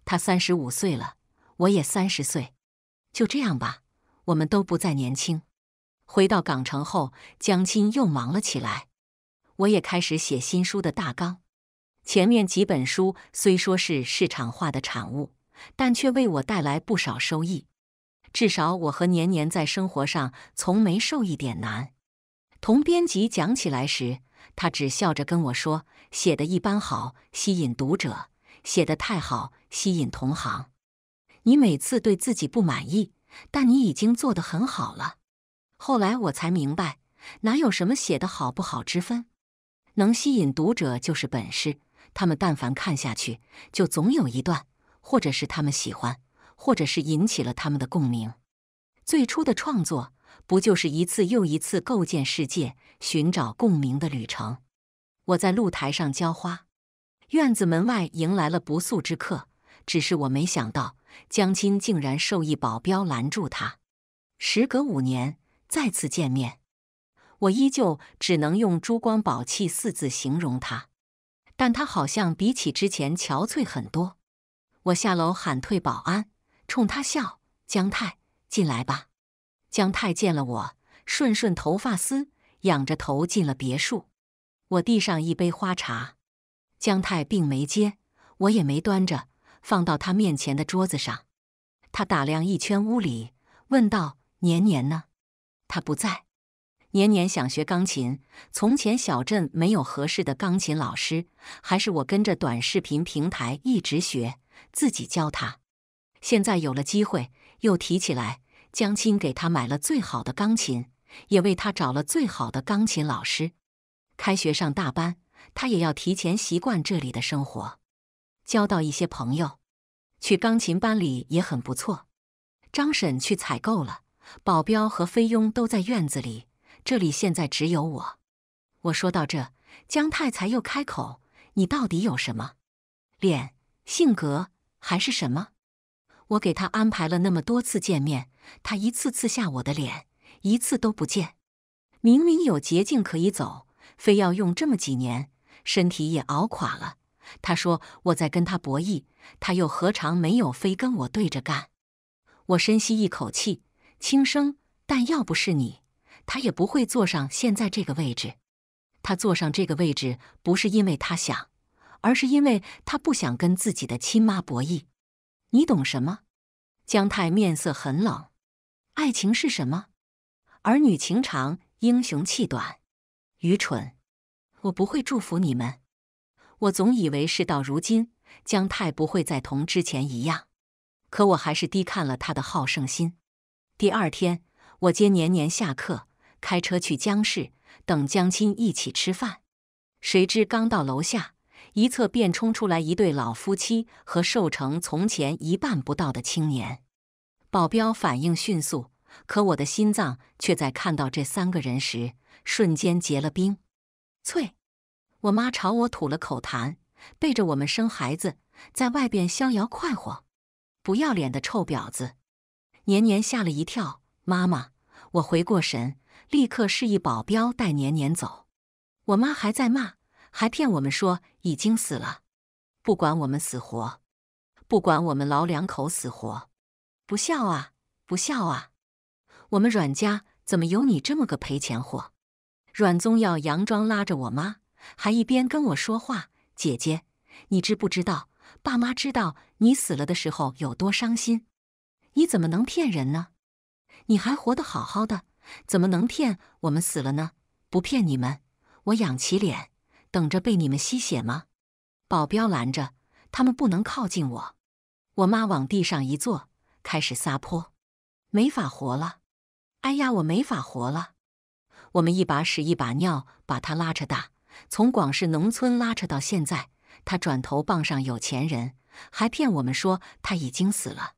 他三十五岁了，我也三十岁。就这样吧，我们都不再年轻。回到港城后，江青又忙了起来，我也开始写新书的大纲。前面几本书虽说是市场化的产物。但却为我带来不少收益，至少我和年年在生活上从没受一点难。同编辑讲起来时，他只笑着跟我说：“写的一般好，吸引读者；写得太好，吸引同行。”你每次对自己不满意，但你已经做得很好了。后来我才明白，哪有什么写的好不好之分？能吸引读者就是本事，他们但凡看下去，就总有一段。或者是他们喜欢，或者是引起了他们的共鸣。最初的创作，不就是一次又一次构建世界、寻找共鸣的旅程？我在露台上浇花，院子门外迎来了不速之客。只是我没想到，江青竟然授意保镖拦住他。时隔五年再次见面，我依旧只能用“珠光宝气”四字形容他，但他好像比起之前憔悴很多。我下楼喊退保安，冲他笑：“姜太，进来吧。”姜太见了我，顺顺头发丝，仰着头进了别墅。我递上一杯花茶，姜太并没接，我也没端着，放到他面前的桌子上。他打量一圈屋里，问道：“年年呢？他不在。年年想学钢琴，从前小镇没有合适的钢琴老师，还是我跟着短视频平台一直学。”自己教他，现在有了机会，又提起来。江青给他买了最好的钢琴，也为他找了最好的钢琴老师。开学上大班，他也要提前习惯这里的生活，交到一些朋友，去钢琴班里也很不错。张婶去采购了，保镖和菲佣都在院子里，这里现在只有我。我说到这，江太才又开口：“你到底有什么？脸，性格？”还是什么？我给他安排了那么多次见面，他一次次下我的脸，一次都不见。明明有捷径可以走，非要用这么几年，身体也熬垮了。他说我在跟他博弈，他又何尝没有非跟我对着干？我深吸一口气，轻声：“但要不是你，他也不会坐上现在这个位置。他坐上这个位置，不是因为他想。”而是因为他不想跟自己的亲妈博弈，你懂什么？姜太面色很冷。爱情是什么？儿女情长，英雄气短，愚蠢。我不会祝福你们。我总以为事到如今，姜太不会再同之前一样，可我还是低看了他的好胜心。第二天，我接年年下课，开车去江市等江青一起吃饭。谁知刚到楼下。一侧便冲出来一对老夫妻和瘦成从前一半不到的青年，保镖反应迅速，可我的心脏却在看到这三个人时瞬间结了冰。翠，我妈朝我吐了口痰，背着我们生孩子，在外边逍遥快活，不要脸的臭婊子！年年吓了一跳，妈妈，我回过神，立刻示意保镖带年年走。我妈还在骂，还骗我们说。已经死了，不管我们死活，不管我们老两口死活，不笑啊，不笑啊！我们阮家怎么有你这么个赔钱货？阮宗耀佯装拉着我妈，还一边跟我说话：“姐姐，你知不知道爸妈知道你死了的时候有多伤心？你怎么能骗人呢？你还活得好好的，怎么能骗我们死了呢？不骗你们，我仰起脸。”等着被你们吸血吗？保镖拦着他们，不能靠近我。我妈往地上一坐，开始撒泼，没法活了。哎呀，我没法活了！我们一把屎一把尿把他拉扯大，从广式农村拉扯到现在，他转头傍上有钱人，还骗我们说他已经死了。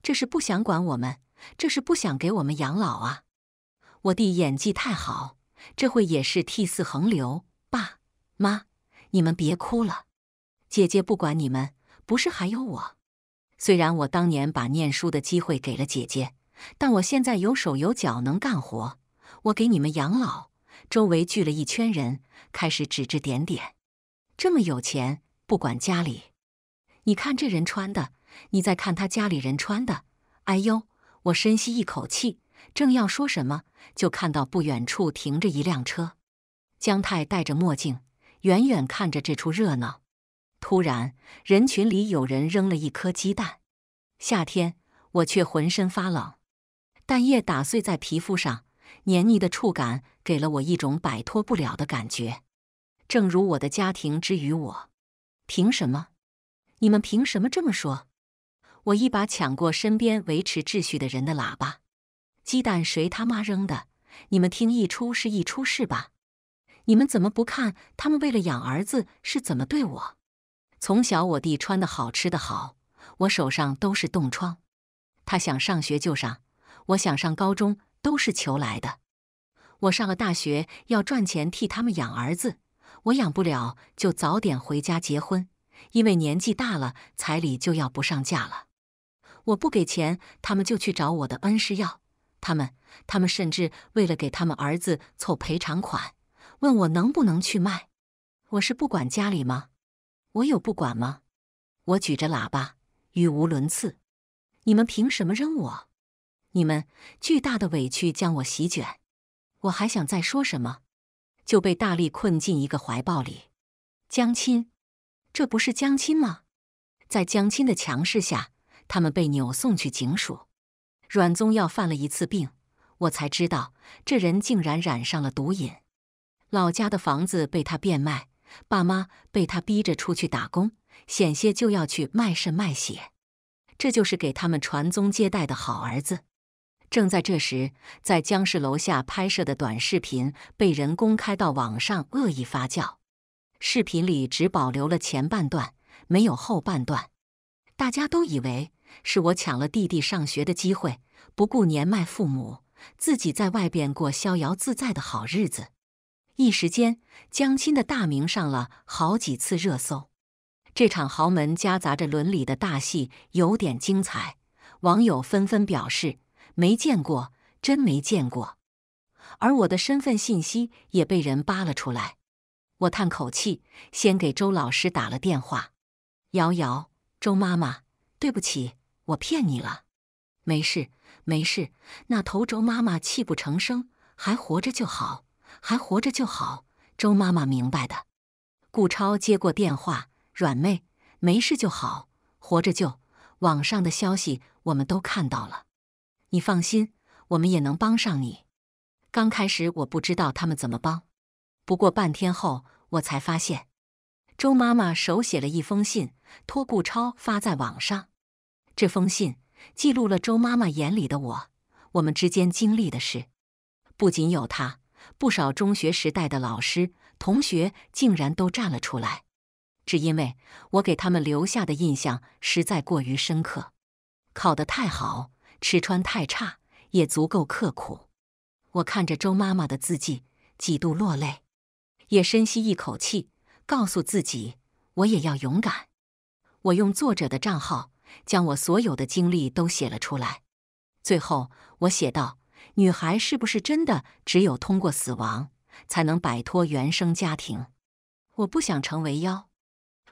这是不想管我们，这是不想给我们养老啊！我弟演技太好，这回也是涕泗横流，爸。妈，你们别哭了，姐姐不管你们，不是还有我？虽然我当年把念书的机会给了姐姐，但我现在有手有脚，能干活，我给你们养老。周围聚了一圈人，开始指指点点。这么有钱，不管家里？你看这人穿的，你再看他家里人穿的。哎呦，我深吸一口气，正要说什么，就看到不远处停着一辆车，姜太戴着墨镜。远远看着这出热闹，突然人群里有人扔了一颗鸡蛋。夏天我却浑身发冷，蛋液打碎在皮肤上，黏腻的触感给了我一种摆脱不了的感觉。正如我的家庭之于我，凭什么？你们凭什么这么说？我一把抢过身边维持秩序的人的喇叭：“鸡蛋谁他妈扔的？你们听一出是一出是吧？”你们怎么不看他们为了养儿子是怎么对我？从小我弟穿的好，吃的好，我手上都是冻疮。他想上学就上，我想上高中都是求来的。我上了大学要赚钱替他们养儿子，我养不了就早点回家结婚，因为年纪大了彩礼就要不上架了。我不给钱，他们就去找我的恩师要。他们，他们甚至为了给他们儿子凑赔偿款。问我能不能去卖？我是不管家里吗？我有不管吗？我举着喇叭，语无伦次。你们凭什么扔我？你们巨大的委屈将我席卷。我还想再说什么，就被大力困进一个怀抱里。江亲，这不是江亲吗？在江亲的强势下，他们被扭送去警署。阮宗耀犯了一次病，我才知道这人竟然染上了毒瘾。老家的房子被他变卖，爸妈被他逼着出去打工，险些就要去卖肾卖血。这就是给他们传宗接代的好儿子。正在这时，在江氏楼下拍摄的短视频被人公开到网上恶意发酵，视频里只保留了前半段，没有后半段。大家都以为是我抢了弟弟上学的机会，不顾年迈父母，自己在外边过逍遥自在的好日子。一时间，江青的大名上了好几次热搜。这场豪门夹杂着伦理的大戏有点精彩，网友纷纷表示没见过，真没见过。而我的身份信息也被人扒了出来，我叹口气，先给周老师打了电话：“瑶瑶，周妈妈，对不起，我骗你了。”“没事，没事。”那头周妈妈泣不成声，还活着就好。还活着就好，周妈妈明白的。顾超接过电话，软妹没事就好，活着就。网上的消息我们都看到了，你放心，我们也能帮上你。刚开始我不知道他们怎么帮，不过半天后我才发现，周妈妈手写了一封信，托顾超发在网上。这封信记录了周妈妈眼里的我，我们之间经历的事，不仅有他。不少中学时代的老师、同学竟然都站了出来，只因为我给他们留下的印象实在过于深刻。考得太好，吃穿太差，也足够刻苦。我看着周妈妈的字迹，几度落泪，也深吸一口气，告诉自己，我也要勇敢。我用作者的账号，将我所有的经历都写了出来。最后，我写道。女孩是不是真的只有通过死亡才能摆脱原生家庭？我不想成为妖，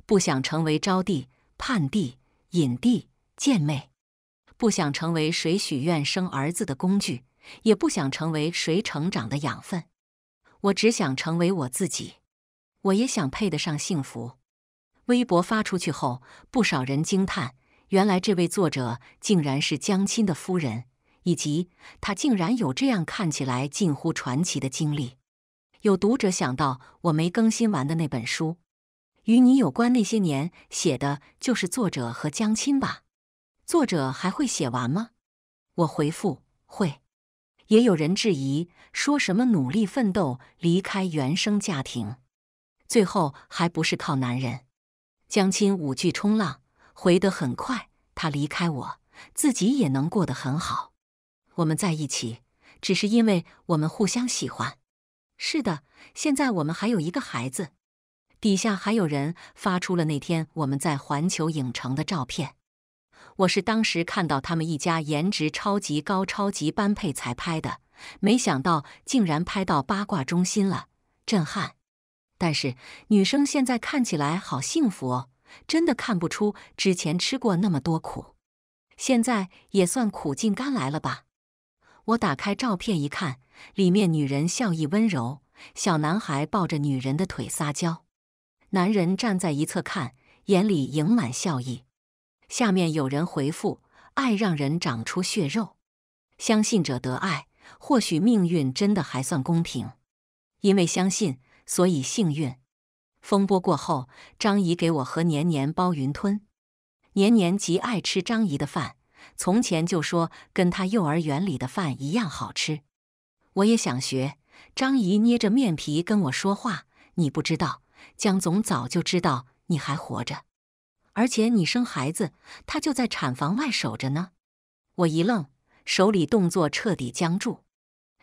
不想成为招娣、盼娣、引娣、贱妹，不想成为谁许愿生儿子的工具，也不想成为谁成长的养分。我只想成为我自己，我也想配得上幸福。微博发出去后，不少人惊叹：原来这位作者竟然是江青的夫人。以及他竟然有这样看起来近乎传奇的经历，有读者想到我没更新完的那本书，《与你有关那些年》，写的就是作者和江青吧？作者还会写完吗？我回复会。也有人质疑，说什么努力奋斗、离开原生家庭，最后还不是靠男人？江青五句冲浪回得很快，他离开我，自己也能过得很好。我们在一起，只是因为我们互相喜欢。是的，现在我们还有一个孩子，底下还有人发出了那天我们在环球影城的照片。我是当时看到他们一家颜值超级高、超级般配才拍的，没想到竟然拍到八卦中心了，震撼！但是女生现在看起来好幸福哦，真的看不出之前吃过那么多苦，现在也算苦尽甘来了吧。我打开照片一看，里面女人笑意温柔，小男孩抱着女人的腿撒娇，男人站在一侧看，眼里盈满笑意。下面有人回复：“爱让人长出血肉，相信者得爱，或许命运真的还算公平，因为相信，所以幸运。”风波过后，张姨给我和年年包云吞，年年极爱吃张姨的饭。从前就说跟他幼儿园里的饭一样好吃，我也想学。张姨捏着面皮跟我说话，你不知道，江总早就知道你还活着，而且你生孩子，他就在产房外守着呢。我一愣，手里动作彻底僵住。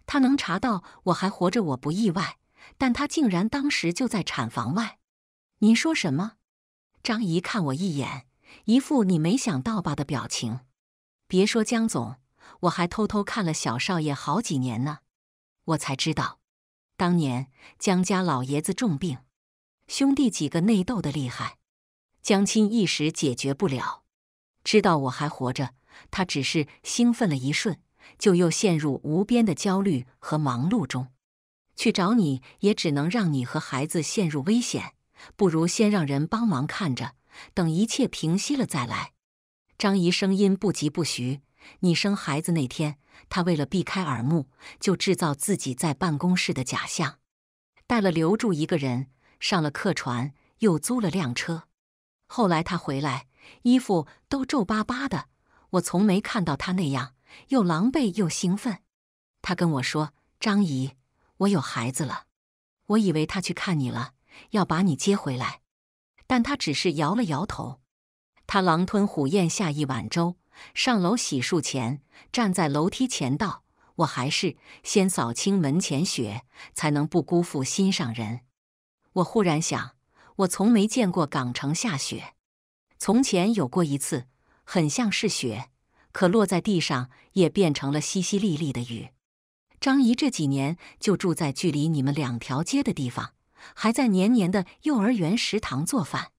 他能查到我还活着，我不意外，但他竟然当时就在产房外。您说什么？张姨看我一眼，一副你没想到吧的表情。别说江总，我还偷偷看了小少爷好几年呢。我才知道，当年江家老爷子重病，兄弟几个内斗的厉害，江青一时解决不了。知道我还活着，他只是兴奋了一瞬，就又陷入无边的焦虑和忙碌中。去找你也只能让你和孩子陷入危险，不如先让人帮忙看着，等一切平息了再来。张姨声音不疾不徐：“你生孩子那天，他为了避开耳目，就制造自己在办公室的假象，带了刘柱一个人上了客船，又租了辆车。后来他回来，衣服都皱巴巴的，我从没看到他那样又狼狈又兴奋。他跟我说：‘张姨，我有孩子了。’我以为他去看你了，要把你接回来，但他只是摇了摇头。”他狼吞虎咽下一碗粥，上楼洗漱前，站在楼梯前道：“我还是先扫清门前雪，才能不辜负心上人。”我忽然想，我从没见过港城下雪，从前有过一次，很像是雪，可落在地上也变成了淅淅沥沥的雨。张姨这几年就住在距离你们两条街的地方，还在年年的幼儿园食堂做饭。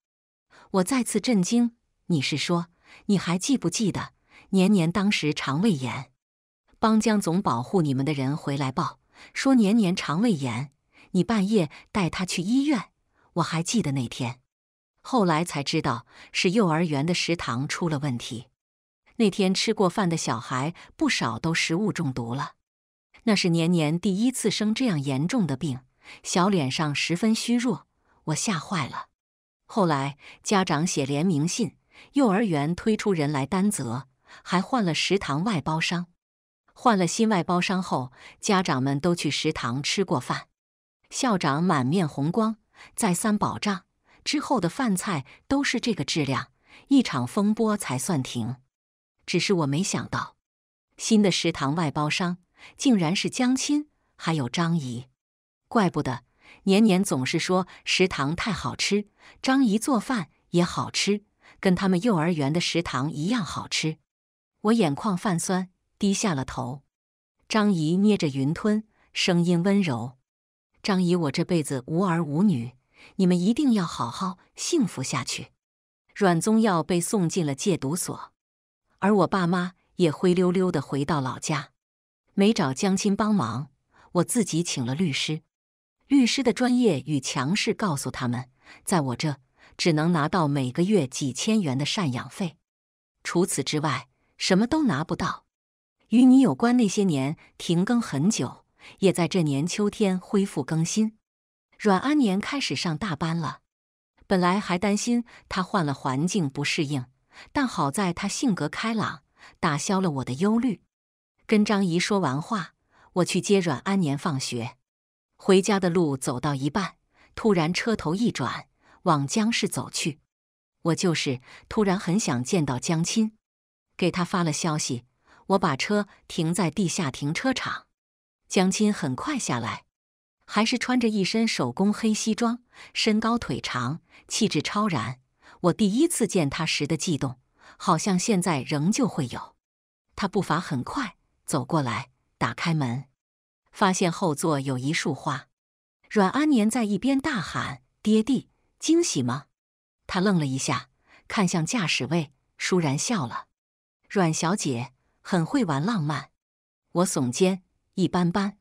我再次震惊。你是说，你还记不记得年年当时肠胃炎，帮江总保护你们的人回来报说年年肠胃炎，你半夜带他去医院，我还记得那天。后来才知道是幼儿园的食堂出了问题，那天吃过饭的小孩不少都食物中毒了。那是年年第一次生这样严重的病，小脸上十分虚弱，我吓坏了。后来家长写联名信。幼儿园推出人来担责，还换了食堂外包商。换了新外包商后，家长们都去食堂吃过饭。校长满面红光，再三保障之后的饭菜都是这个质量，一场风波才算停。只是我没想到，新的食堂外包商竟然是江亲还有张姨，怪不得年年总是说食堂太好吃，张姨做饭也好吃。跟他们幼儿园的食堂一样好吃，我眼眶泛酸，低下了头。张姨捏着云吞，声音温柔：“张姨，我这辈子无儿无女，你们一定要好好幸福下去。”阮宗耀被送进了戒毒所，而我爸妈也灰溜溜的回到老家，没找江亲帮忙，我自己请了律师。律师的专业与强势告诉他们，在我这。只能拿到每个月几千元的赡养费，除此之外什么都拿不到。与你有关，那些年停更很久，也在这年秋天恢复更新。阮安年开始上大班了，本来还担心他换了环境不适应，但好在他性格开朗，打消了我的忧虑。跟张姨说完话，我去接阮安年放学。回家的路走到一半，突然车头一转。往江氏走去，我就是突然很想见到江亲，给他发了消息。我把车停在地下停车场，江亲很快下来，还是穿着一身手工黑西装，身高腿长，气质超然。我第一次见他时的悸动，好像现在仍旧会有。他步伐很快走过来，打开门，发现后座有一束花，阮安年在一边大喊：“爹地！”惊喜吗？他愣了一下，看向驾驶位，倏然笑了。阮小姐很会玩浪漫。我耸肩，一般般。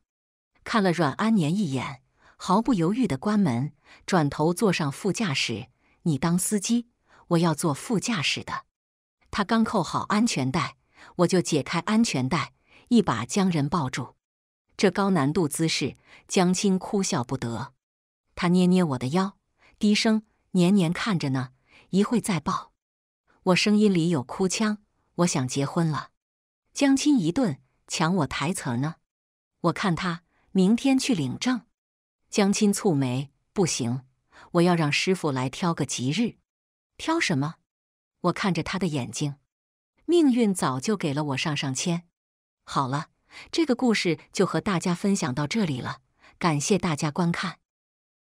看了阮安年一眼，毫不犹豫地关门，转头坐上副驾驶。你当司机，我要坐副驾驶的。他刚扣好安全带，我就解开安全带，一把将人抱住。这高难度姿势，江青哭笑不得。他捏捏我的腰。低声，年年看着呢，一会再报。”我声音里有哭腔，我想结婚了。江青一顿，抢我台词呢。我看他，明天去领证。江青蹙眉，不行，我要让师傅来挑个吉日。挑什么？我看着他的眼睛，命运早就给了我上上签。好了，这个故事就和大家分享到这里了，感谢大家观看。